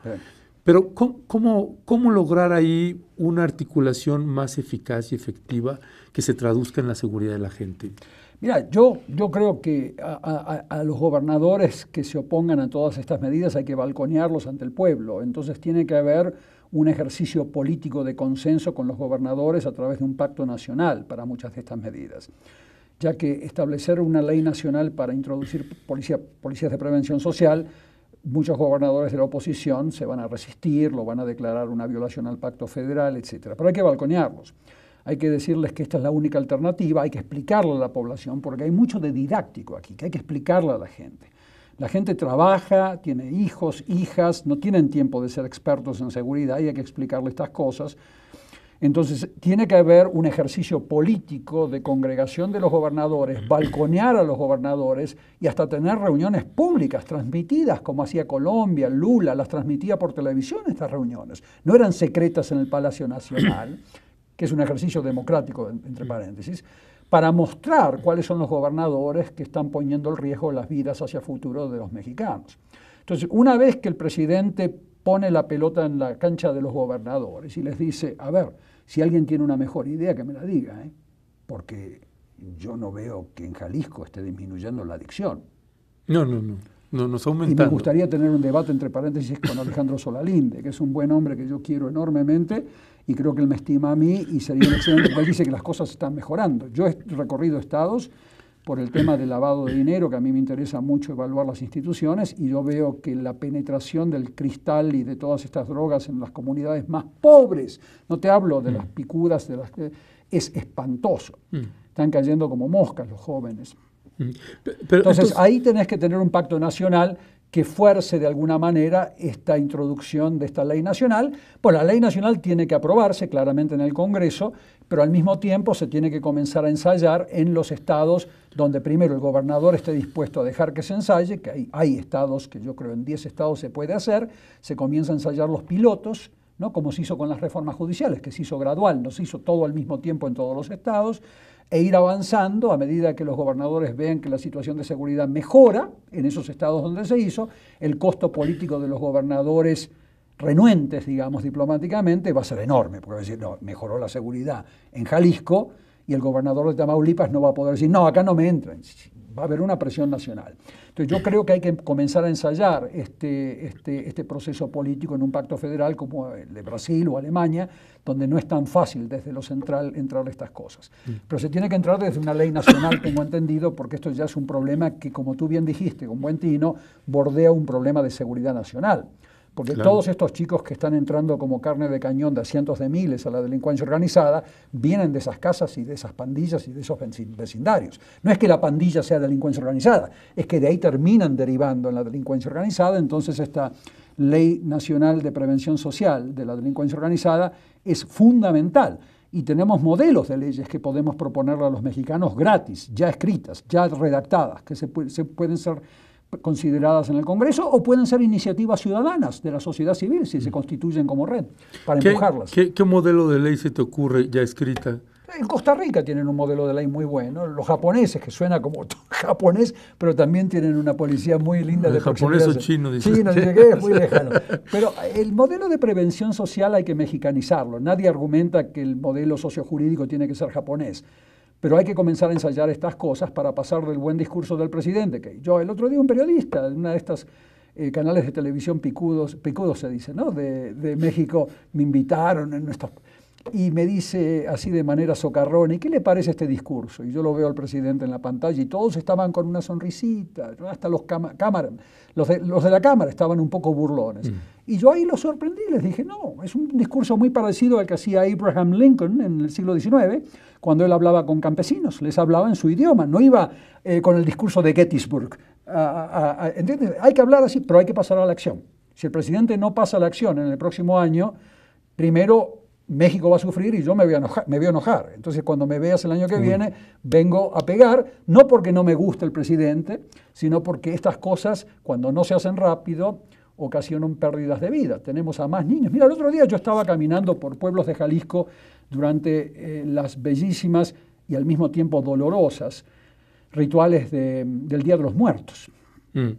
Pero ¿cómo, ¿cómo, lograr ahí una articulación más eficaz y efectiva que se traduzca en la seguridad de la gente? Mira, yo, yo creo que a, los gobernadores que se opongan a todas estas medidas hay que balconearlos ante el pueblo. Entonces tiene que haber un ejercicio político de consenso con los gobernadores a través de un pacto nacional para muchas de estas medidas ya que establecer una ley nacional para introducir policías de prevención social muchos gobernadores de la oposición se van a resistir, lo van a declarar una violación al pacto federal, etc. Pero hay que balconearlos. Hay que decirles que esta es la única alternativa, hay que explicarle a la población, porque hay mucho de didáctico aquí, que hay que explicarle a la gente. La gente trabaja, tiene hijos, hijas, no tienen tiempo de ser expertos en seguridad y hay que explicarle estas cosas. Entonces, tiene que haber un ejercicio político de congregación de los gobernadores, balconear a los gobernadores y hasta tener reuniones públicas transmitidas, como hacía Colombia, Lula, las transmitía por televisión estas reuniones. No eran secretas en el Palacio Nacional, que es un ejercicio democrático, entre paréntesis, para mostrar cuáles son los gobernadores que están poniendo el riesgo las vidas hacia el futuro de los mexicanos. Entonces, una vez que el presidente pone la pelota en la cancha de los gobernadores y les dice, a ver, si alguien tiene una mejor idea, que me la diga, ¿eh? porque yo no veo que en Jalisco esté disminuyendo la adicción. No, no, no. No, nos aumentando. Y me gustaría tener un debate entre paréntesis con Alejandro Solalinde, que es un buen hombre que yo quiero enormemente y creo que él me estima a mí y sería excelente. Él dice que las cosas están mejorando. Yo he recorrido estados por el tema del lavado de dinero, que a mí me interesa mucho evaluar las instituciones, y yo veo que la penetración del cristal y de todas estas drogas en las comunidades más pobres, no te hablo de las mm. picudas, de las, es espantoso. Mm. Están cayendo como moscas los jóvenes. Mm. entonces, ahí tenés que tener un pacto nacional que fuerce de alguna manera esta introducción de esta ley nacional. Pues la ley nacional tiene que aprobarse claramente en el Congreso, pero al mismo tiempo se tiene que comenzar a ensayar en los estados donde primero el gobernador esté dispuesto a dejar que se ensaye, que hay, estados que yo creo en 10 estados se puede hacer, se comienza a ensayar los pilotos, ¿no? como se hizo con las reformas judiciales, que se hizo gradual, no se hizo todo al mismo tiempo en todos los estados, e ir avanzando a medida que los gobernadores vean que la situación de seguridad mejora en esos estados donde se hizo, el costo político de los gobernadores renuentes, digamos, diplomáticamente, va a ser enorme, porque va a decir, no, mejoró la seguridad en Jalisco y el gobernador de Tamaulipas no va a poder decir, no, acá no me entran va a haber una presión nacional. Entonces yo creo que hay que comenzar a ensayar este, este, este, proceso político en un pacto federal como el de Brasil o Alemania, donde no es tan fácil desde lo central entrar a estas cosas. Pero se tiene que entrar desde una ley nacional, tengo entendido, porque esto ya es un problema que, como tú bien dijiste, con buen tino, bordea un problema de seguridad nacional. Porque todos estos chicos que están entrando como carne de cañón de cientos de miles a la delincuencia organizada vienen de esas casas y de esas pandillas y de esos vecindarios. No es que la pandilla sea delincuencia organizada, es que de ahí terminan derivando en la delincuencia organizada. Entonces esta ley nacional de prevención social de la delincuencia organizada es fundamental. Y tenemos modelos de leyes que podemos proponerle a los mexicanos gratis, ya escritas, ya redactadas, que se, se pueden ser consideradas en el Congreso o pueden ser iniciativas ciudadanas de la sociedad civil si se mm. constituyen como red para empujarlas. ¿qué, modelo de ley se te ocurre ya escrita? En Costa Rica tienen un modelo de ley muy bueno. Los japoneses, que suena como japonés, pero también tienen una policía muy linda. de japonés o chino, Chino, es muy lejano. Pero el modelo de prevención social hay que mexicanizarlo. Nadie argumenta que el modelo sociojurídico tiene que ser japonés. Pero hay que comenzar a ensayar estas cosas para pasar del buen discurso del presidente. yo, el otro día, un periodista de una de estas eh, canales de televisión picudos, picudos se dice, ¿no? De, México, me invitaron en y me dice así de manera socarrona, ¿y qué le parece este discurso? Y yo lo veo al presidente en la pantalla y todos estaban con una sonrisita, hasta los cámara, los de, los de, la cámara estaban un poco burlones. Mm. Y yo ahí los sorprendí, les dije, no, es un discurso muy parecido al que hacía Abraham Lincoln en el siglo XIX, cuando él hablaba con campesinos, les hablaba en su idioma, no iba eh, con el discurso de Gettysburg. Hay que hablar así, pero hay que pasar a la acción. Si el presidente no pasa a la acción en el próximo año, primero México va a sufrir y yo me voy a enojar. Me voy a enojar. Entonces, cuando me veas el año que viene, vengo a pegar, no porque no me guste el presidente, sino porque estas cosas, cuando no se hacen rápido, ocasionan pérdidas de vida. Tenemos a más niños. Mira, el otro día yo estaba caminando por pueblos de Jalisco durante eh, las bellísimas y al mismo tiempo dolorosas rituales del Día de los Muertos. Mm.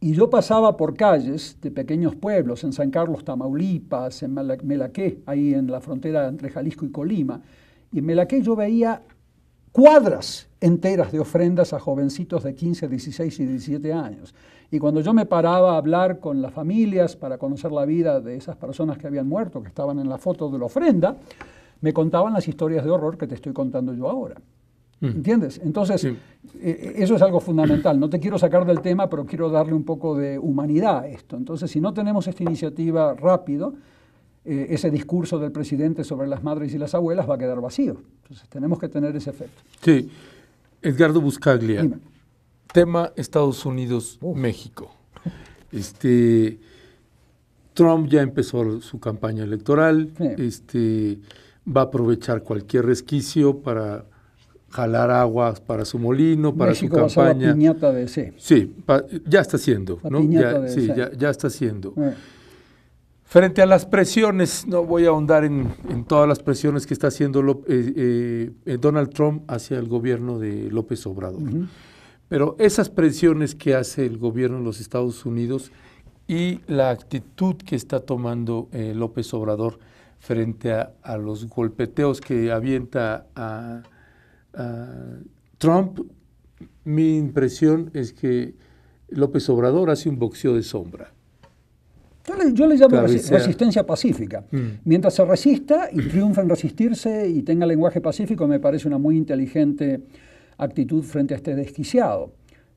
Y yo pasaba por calles de pequeños pueblos, en San Carlos, Tamaulipas, en Melaqué, ahí en la frontera entre Jalisco y Colima, y en Melaqué yo veía cuadras enteras de ofrendas a jovencitos de 15, 16 y 17 años. Y cuando yo me paraba a hablar con las familias para conocer la vida de esas personas que habían muerto, que estaban en la foto de la ofrenda, me contaban las historias de horror que te estoy contando yo ahora. Mm. ¿Entiendes? Entonces, eh, eso es algo fundamental. No te quiero sacar del tema, pero quiero darle un poco de humanidad a esto. Entonces, si no tenemos esta iniciativa rápido, eh, ese discurso del presidente sobre las madres y las abuelas va a quedar vacío. Entonces, tenemos que tener ese efecto. Sí. Edgardo Buscaglia, tema Estados Unidos-México. Este, Trump ya empezó su campaña electoral. Este, va a aprovechar cualquier resquicio para jalar aguas para su molino, para su campaña. de C. Sí, ya está haciendo, ¿no? Ya, sí, ya, está haciendo. Frente a las presiones, no voy a ahondar en, todas las presiones que está haciendo eh, eh, eh, Donald Trump hacia el gobierno de López Obrador. Pero esas presiones que hace el gobierno de los Estados Unidos y la actitud que está tomando López Obrador frente a, los golpeteos que avienta a, Trump, mi impresión es que López Obrador hace un boxeo de sombra. Yo le, llamo resistencia pacífica. Mm. Mientras se resista y triunfa en resistirse y tenga lenguaje pacífico, me parece una muy inteligente actitud frente a este desquiciado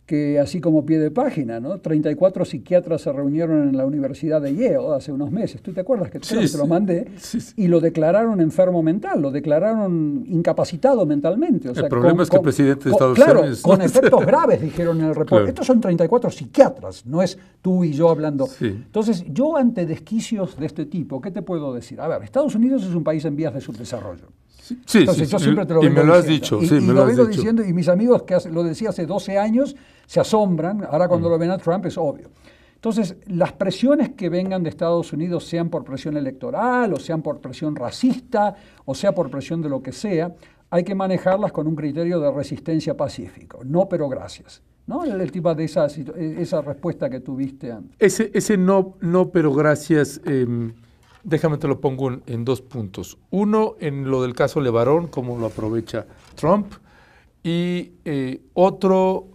que así como pie de página, ¿no? 34 psiquiatras se reunieron en la Universidad de Yale hace unos meses, ¿tú te acuerdas que te lo mandé? Sí, y lo declararon enfermo mental, lo declararon incapacitado mentalmente. el problema es que el presidente de Estados Unidos... Claro, con efectos graves, dijeron en el reporte. Estos son 34 psiquiatras, no es tú y yo hablando. Entonces, yo ante desquicios de este tipo, ¿qué te puedo decir? A ver, Estados Unidos es un país en vías de subdesarrollo. Sí, Entonces, yo siempre te lo y me lo has dicho, y, sí, me lo, lo has dicho. diciendo y mis amigos que lo decía hace 12 años se asombran, ahora cuando mm. lo ven a Trump es obvio. Entonces, las presiones que vengan de Estados Unidos, sean por presión electoral, o sean por presión racista, o sea por presión de lo que sea, hay que manejarlas con un criterio de resistencia pacífico, no pero gracias. ¿No? El, tipo de esa, e, esa respuesta que tuviste antes. Ese, ese no, no pero gracias, em, déjame te lo pongo en, dos puntos. Uno, en lo del caso Levarón, cómo lo aprovecha Trump, y eh, otro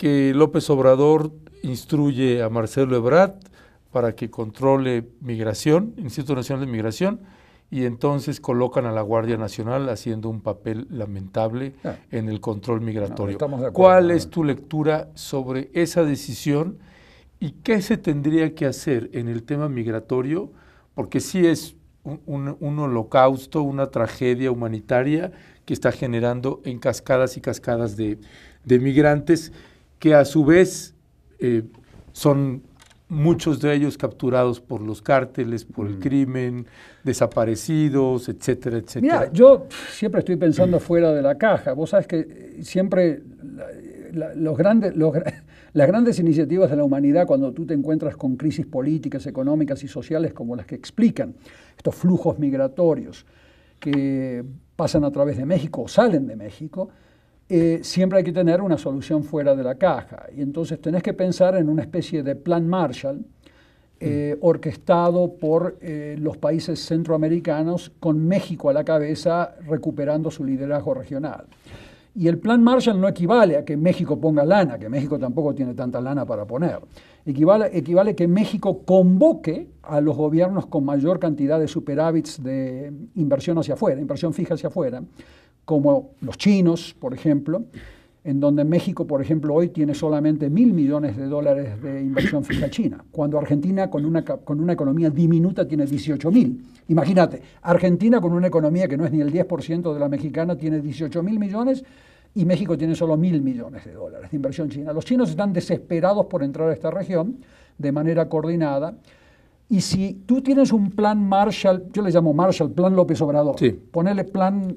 que López Obrador instruye a Marcelo Ebrard para que controle migración, Instituto Nacional de Migración, y entonces colocan a la Guardia Nacional haciendo un papel lamentable ah. en el control migratorio. ¿Cuál es tu lectura sobre esa decisión y qué se tendría que hacer en el tema migratorio? Porque sí es un, holocausto, una tragedia humanitaria que está generando en cascadas y cascadas de migrantes que a su vez eh, son muchos de ellos capturados por los cárteles, por el mm. crimen, desaparecidos, etcétera, etcétera. yo siempre estoy pensando mm. fuera de la caja. Vos sabes que siempre los grandes, las grandes iniciativas de la humanidad, cuando tú te encuentras con crisis políticas, económicas y sociales como las que explican estos flujos migratorios que pasan a través de México o salen de México, eh, siempre hay que tener una solución fuera de la caja. Y entonces tenés que pensar en una especie de plan Marshall eh, mm. orquestado por eh, los países centroamericanos con México a la cabeza recuperando su liderazgo regional. Y el plan Marshall no equivale a que México ponga lana, que México tampoco tiene tanta lana para poner. Equivale, equivale que México convoque a los gobiernos con mayor cantidad de superávits de inversión hacia afuera, inversión fija hacia afuera, como los chinos, por ejemplo, en donde México, por ejemplo, hoy tiene solamente mil millones de dólares de inversión fija china, cuando Argentina con una, con una economía diminuta tiene 18 mil. Imagínate, Argentina con una economía que no es ni el 10% de la mexicana tiene 18 mil millones y México tiene solo mil millones de dólares de inversión china. Los chinos están desesperados por entrar a esta región de manera coordinada. Y si tú tienes un plan Marshall, yo le llamo Marshall, plan López Obrador, ponele plan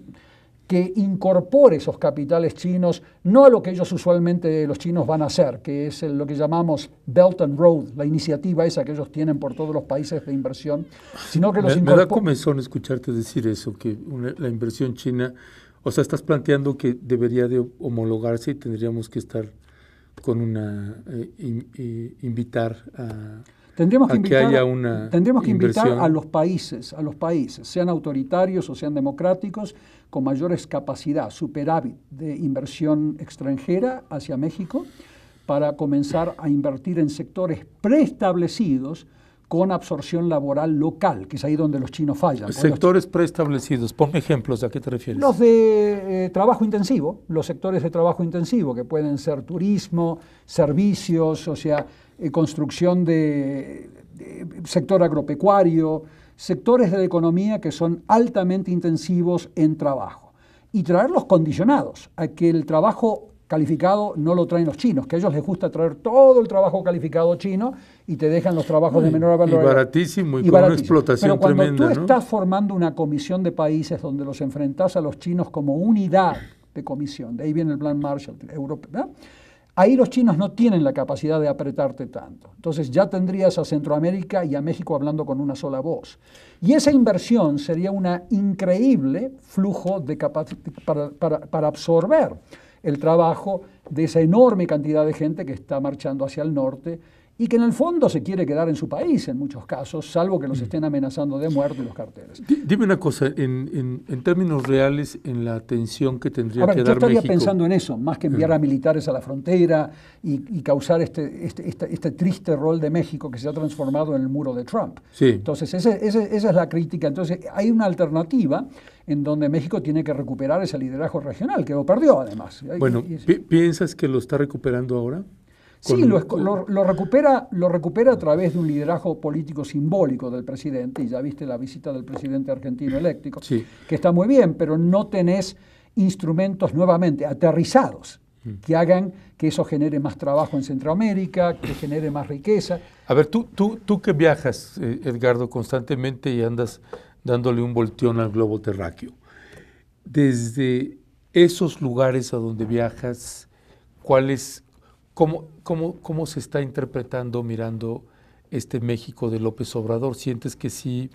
que incorpore esos capitales chinos, no a lo que ellos usualmente los chinos van a hacer, que es lo que llamamos Belt and Road, la iniciativa esa que ellos tienen por todos los países de inversión, sino que los incorpore... Me da en escucharte decir eso, que la inversión china, o sea, estás planteando que debería de homologarse y tendríamos que estar con una... Eh, eh, invitar a... Tendríamos que, haya una tendríamos que invitar a los países, a los países, sean autoritarios o sean democráticos, con mayores capacidad, superávit de inversión extranjera hacia México, para comenzar a invertir en sectores preestablecidos con absorción laboral local, que es ahí donde los chinos fallan. Sectores preestablecidos, ponme ejemplos, ¿a qué te refieres? Los de eh, trabajo intensivo, los sectores de trabajo intensivo, que pueden ser turismo, servicios, o sea, eh, construcción de sector agropecuario, sectores de la economía que son altamente intensivos en trabajo y traerlos condicionados a que el trabajo calificado no lo traen los chinos, que a ellos les gusta traer todo el trabajo calificado chino y te dejan los trabajos de menor valor. Y baratísimo y, con una explotación Pero cuando tú estás formando una comisión de países donde los enfrentas a los chinos como unidad de comisión, de ahí viene el plan Marshall europeo, Ahí los chinos no tienen la capacidad de apretarte tanto. Entonces ya tendrías a Centroamérica y a México hablando con una sola voz. Y esa inversión sería un increíble flujo de para, para absorber el trabajo de esa enorme cantidad de gente que está marchando hacia el norte y que en el fondo se quiere quedar en su país en muchos casos, salvo que los mm. estén amenazando de muerte los carteles. dime una cosa, en, en, términos reales, en la atención que tendría que dar México... Yo estaría pensando en eso, más que enviar mm. a militares a la frontera y, causar este este, este, este, triste rol de México que se ha transformado en el muro de Trump. Sí. Entonces, esa es la crítica. Entonces, hay una alternativa en donde México tiene que recuperar ese liderazgo regional, que lo perdió además. Bueno, ¿piensas que lo está recuperando ahora? sí, lo, recupera, lo recupera a través de un liderazgo político simbólico del presidente, y ya viste la visita del presidente argentino eléctrico, que está muy bien, pero no tenés instrumentos nuevamente aterrizados mm. que hagan que eso genere más trabajo en Centroamérica, que genere más riqueza. A ver, tú, tú, tú que viajas, eh, Edgardo, constantemente y andas dándole un volteón al globo terráqueo, desde esos lugares a donde viajas, ¿cuál es ¿Cómo, cómo, cómo se está interpretando mirando este México de López Obrador? ¿Sientes que sí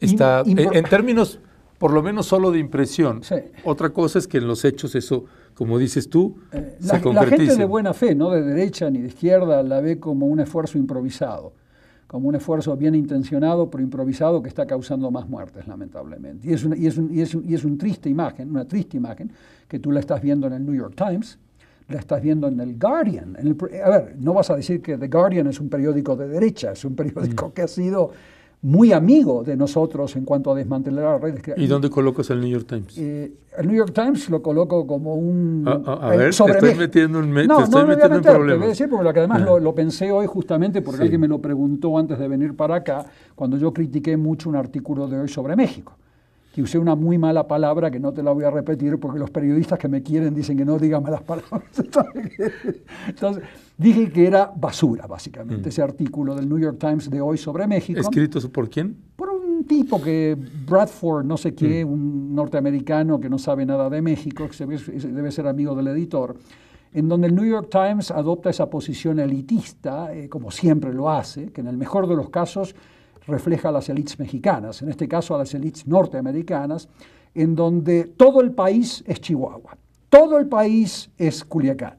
está, en, términos por lo menos solo de impresión? Otra cosa es que en los hechos eso, como dices tú, eh, se concretiza. la gente de buena fe, no de derecha ni de izquierda, la ve como un esfuerzo improvisado como un esfuerzo bien intencionado pero improvisado que está causando más muertes, lamentablemente. Y es una, y es y es y es un triste imagen, una triste imagen, que tú la estás viendo en el New York Times, la estás viendo en el Guardian. a ver, no vas a decir que The Guardian es un periódico de derecha, es un periódico mm. que ha sido muy amigo de nosotros en cuanto a desmantelar las redes. ¿Y dónde colocas el New York Times? Eh, el New York Times lo coloco como un... Ah, ah, a, eh, ver, sobre te estoy metiendo en, voy a Te voy a decir, porque además ah. lo, pensé hoy justamente porque alguien me lo preguntó antes de venir para acá, cuando yo critiqué mucho un artículo de hoy sobre México que usé una muy mala palabra que no te la voy a repetir porque los periodistas que me quieren dicen que no diga malas palabras. Entonces, dije que era basura, básicamente, mm. ese artículo del New York Times de hoy sobre México. ¿Escrito por quién? Por un tipo que, Bradford, no sé qué, mm. un norteamericano que no sabe nada de México, que debe ser amigo del editor en donde el New York Times adopta esa posición elitista, eh, como siempre lo hace, que en el mejor de los casos refleja a las élites mexicanas, en este caso a las élites norteamericanas, en donde todo el país es Chihuahua, todo el país es Culiacán.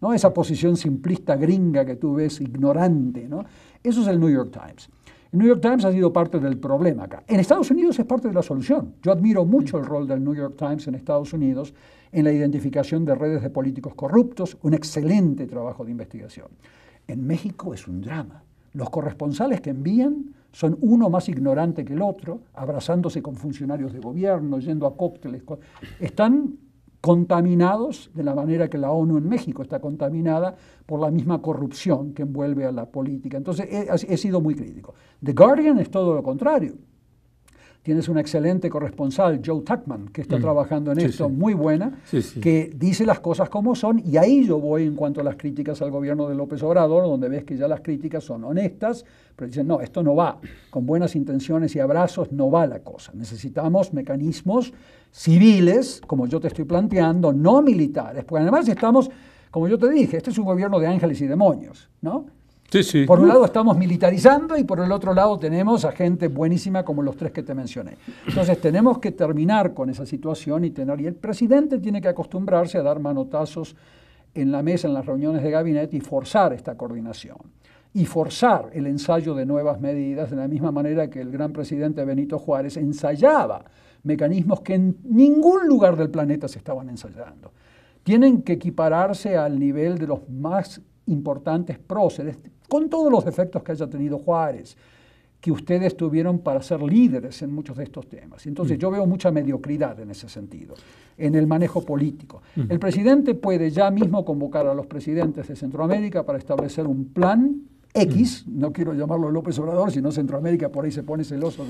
¿no? Esa posición simplista gringa que tú ves, ignorante. ¿no? Eso es el New York Times. El New York Times ha sido parte del problema acá. En Estados Unidos es parte de la solución. Yo admiro mucho el rol del New York Times en Estados Unidos en la identificación de redes de políticos corruptos, un excelente trabajo de investigación. En México es un drama. Los corresponsales que envían son uno más ignorante que el otro, abrazándose con funcionarios de gobierno, yendo a cócteles. Están contaminados de la manera que la ONU en México está contaminada por la misma corrupción que envuelve a la política. Entonces he, sido muy crítico. The Guardian es todo lo contrario. Tienes un excelente corresponsal, Joe Tuckman, que está mm. trabajando en esto, muy buena, que dice las cosas como son, y ahí yo voy en cuanto a las críticas al gobierno de López Obrador, donde ves que ya las críticas son honestas, pero dicen, no, esto no va, con buenas intenciones y abrazos no va la cosa. Necesitamos mecanismos civiles, como yo te estoy planteando, no militares, porque además estamos, como yo te dije, este es un gobierno de ángeles y demonios, ¿no? Por un lado estamos militarizando y por el otro lado tenemos a gente buenísima como los tres que te mencioné. Entonces tenemos que terminar con esa situación y tener, y el presidente tiene que acostumbrarse a dar manotazos en la mesa, en las reuniones de gabinete y forzar esta coordinación y forzar el ensayo de nuevas medidas de la misma manera que el gran presidente Benito Juárez ensayaba mecanismos que en ningún lugar del planeta se estaban ensayando. Tienen que equipararse al nivel de los más importantes próceres con todos los efectos que haya tenido Juárez, que ustedes tuvieron para ser líderes en muchos de estos temas. Entonces mm. yo veo mucha mediocridad en ese sentido, en el manejo político. Mm. El presidente puede ya mismo convocar a los presidentes de Centroamérica para establecer un plan X, mm. no quiero llamarlo López Obrador, sino Centroamérica, por ahí se pone celoso,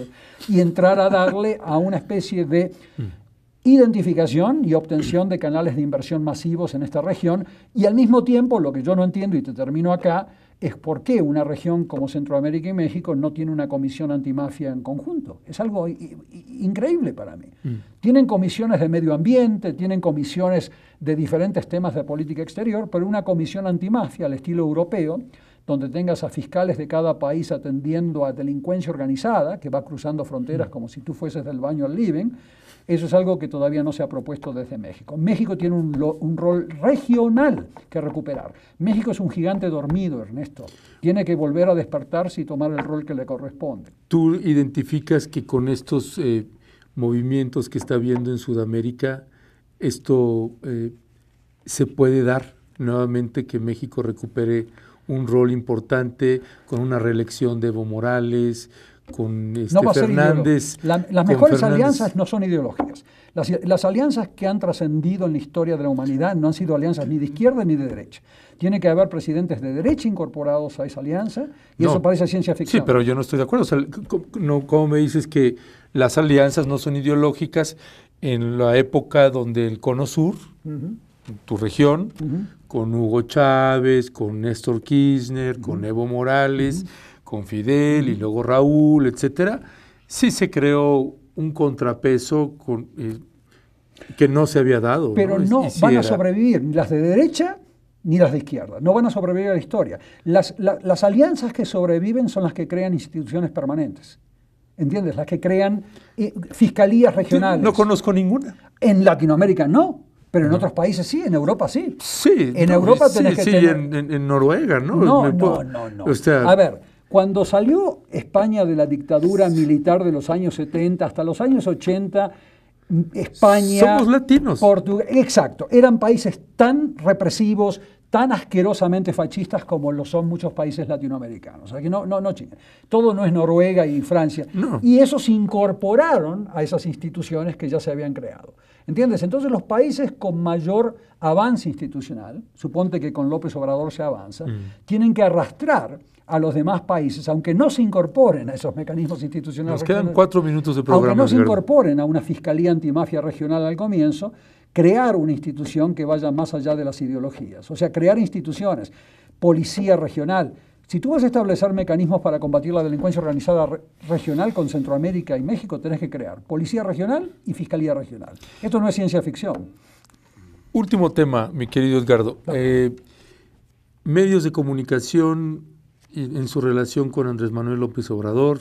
y entrar a darle a una especie de identificación y obtención de canales de inversión masivos en esta región, y al mismo tiempo, lo que yo no entiendo, y te termino acá, es por qué una región como Centroamérica y México no tiene una comisión antimafia en conjunto. Es algo increíble para mí. Mm. Tienen comisiones de medio ambiente, tienen comisiones de diferentes temas de política exterior, pero una comisión antimafia al estilo europeo, donde tengas a fiscales de cada país atendiendo a delincuencia organizada, que va cruzando fronteras mm. como si tú fueses del baño al living, eso es algo que todavía no se ha propuesto desde México. México tiene un, rol regional que recuperar. México es un gigante dormido, Ernesto. Tiene que volver a despertarse y tomar el rol que le corresponde. ¿Tú identificas que con estos eh, movimientos que está viendo en Sudamérica, esto eh, se puede dar nuevamente que México recupere un rol importante con una reelección de Evo Morales, con este no Fernández. las mejores alianzas no son ideológicas. Las, alianzas que han trascendido en la historia de la humanidad no han sido alianzas ni de izquierda ni de derecha. Tiene que haber presidentes de derecha incorporados a esa alianza y eso parece ciencia ficción. Sí, pero yo no estoy de acuerdo. no, ¿Cómo me dices que las alianzas no son ideológicas en la época donde el Cono Sur, tu región, con Hugo Chávez, con Néstor Kirchner, con Evo Morales? con Fidel y luego Raúl, etcétera, sí se creó un contrapeso eh, que no se había dado. Pero no, van a sobrevivir ni las de derecha ni las de izquierda, no van a sobrevivir a la historia. Las, alianzas que sobreviven son las que crean instituciones permanentes. ¿Entiendes? Las que crean eh, fiscalías regionales. No conozco ninguna. En Latinoamérica no, pero en otros países sí, en Europa sí. Sí. En Europa sí, en, Noruega, ¿no? No, no, no, a ver, cuando salió España de la dictadura militar de los años 70 hasta los años 80, España... Somos latinos. exacto, eran países tan represivos, tan asquerosamente fascistas como lo son muchos países latinoamericanos. que no, no, no, todo no es Noruega y Francia. Y esos incorporaron a esas instituciones que ya se habían creado. ¿Entiendes? Entonces los países con mayor avance institucional, suponte que con López Obrador se avanza, mm. tienen que arrastrar a los demás países, aunque no se incorporen a esos mecanismos institucionales. Nos quedan cuatro minutos de programa. Aunque no se incorporen a una fiscalía antimafia regional al comienzo, crear una institución que vaya más allá de las ideologías. O sea, crear instituciones, policía regional. Si tú vas a establecer mecanismos para combatir la delincuencia organizada regional con Centroamérica y México, tenés que crear policía regional y fiscalía regional. Esto no es ciencia ficción. Último tema, mi querido Edgardo. Eh, medios de comunicación en su relación con Andrés Manuel López Obrador,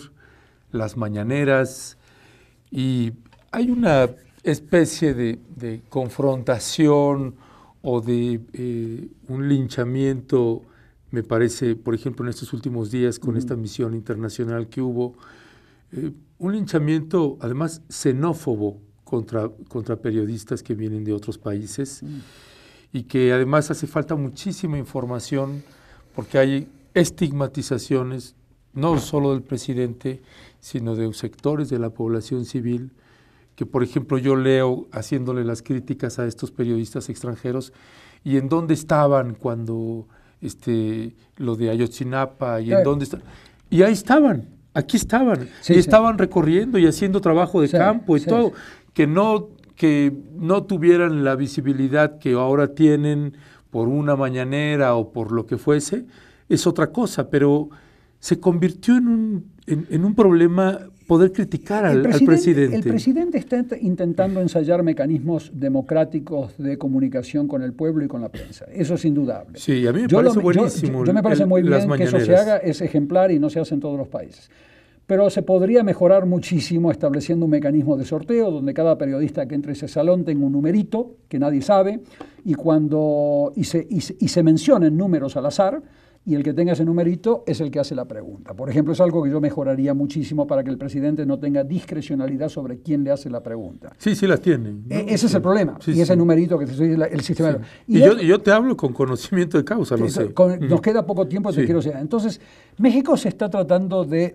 las mañaneras, y hay una especie de, confrontación o de eh, un linchamiento, me parece, por ejemplo, en estos últimos días con esta misión internacional que hubo, eh, un linchamiento además xenófobo contra, contra periodistas que vienen de otros países y que además hace falta muchísima información porque hay estigmatizaciones, no solo del presidente, sino de sectores de la población civil, que por ejemplo yo leo haciéndole las críticas a estos periodistas extranjeros, y en dónde estaban cuando este, lo de Ayotzinapa, y en dónde estaban. Y ahí estaban, aquí estaban, y estaban recorriendo y haciendo trabajo de campo y todo, que no que no tuvieran la visibilidad que ahora tienen por una mañanera o por lo que fuese, es otra cosa, pero se convirtió en un, en, un problema poder criticar al, presidente, El presidente está intentando ensayar mecanismos democráticos de comunicación con el pueblo y con la prensa. Eso es indudable. Sí, a mí me yo parece buenísimo. Yo, me parece muy bien que eso se haga, es ejemplar y no se hace en todos los países pero se podría mejorar muchísimo estableciendo un mecanismo de sorteo donde cada periodista que entre ese salón tenga un numerito que nadie sabe y cuando se, y y se mencionen números al azar y el que tenga ese numerito es el que hace la pregunta. Por ejemplo, es algo que yo mejoraría muchísimo para que el presidente no tenga discrecionalidad sobre quién le hace la pregunta. Sí, sí las tienen. E, ese es el problema. y ese numerito que se el sistema. Y, yo, te hablo con conocimiento de causa, no sé. Mm. Nos queda poco tiempo, te quiero decir. Entonces, México se está tratando de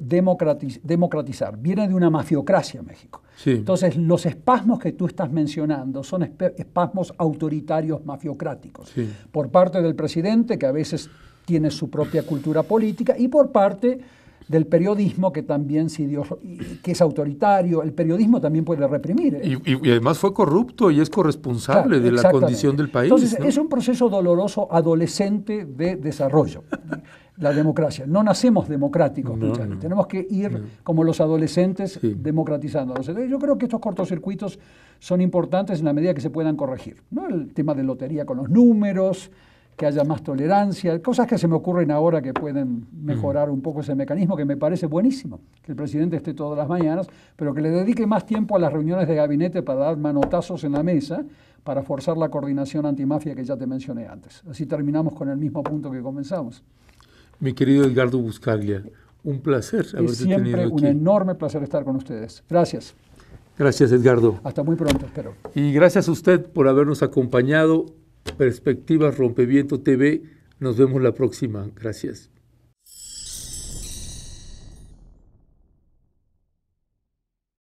democratizar. Viene de una mafiocracia México. Entonces, los espasmos que tú estás mencionando son espasmos autoritarios mafiocráticos. Por parte del presidente, que a veces tiene su propia cultura política, y por parte del periodismo que también si Dios, que es autoritario, el periodismo también puede reprimir. ¿eh? Y, además fue corrupto y es corresponsable de la condición del país. Entonces es un proceso doloroso adolescente de desarrollo. la democracia. No nacemos democráticos, tenemos que ir como los adolescentes democratizando. Yo creo que estos cortocircuitos son importantes en la medida que se puedan corregir. El tema de lotería con los números, que haya más tolerancia, cosas que se me ocurren ahora que pueden mejorar un poco ese mecanismo, que me parece buenísimo, que el presidente esté todas las mañanas, pero que le dedique más tiempo a las reuniones de gabinete para dar manotazos en la mesa, para forzar la coordinación antimafia que ya te mencioné antes. Así terminamos con el mismo punto que comenzamos. Mi querido Edgardo Buscaglia, un placer es siempre un enorme placer estar con ustedes. Gracias. Gracias, Edgardo. Hasta muy pronto, espero. Y gracias a usted por habernos acompañado Perspectivas Rompeviento TV. Nos vemos la próxima. Gracias.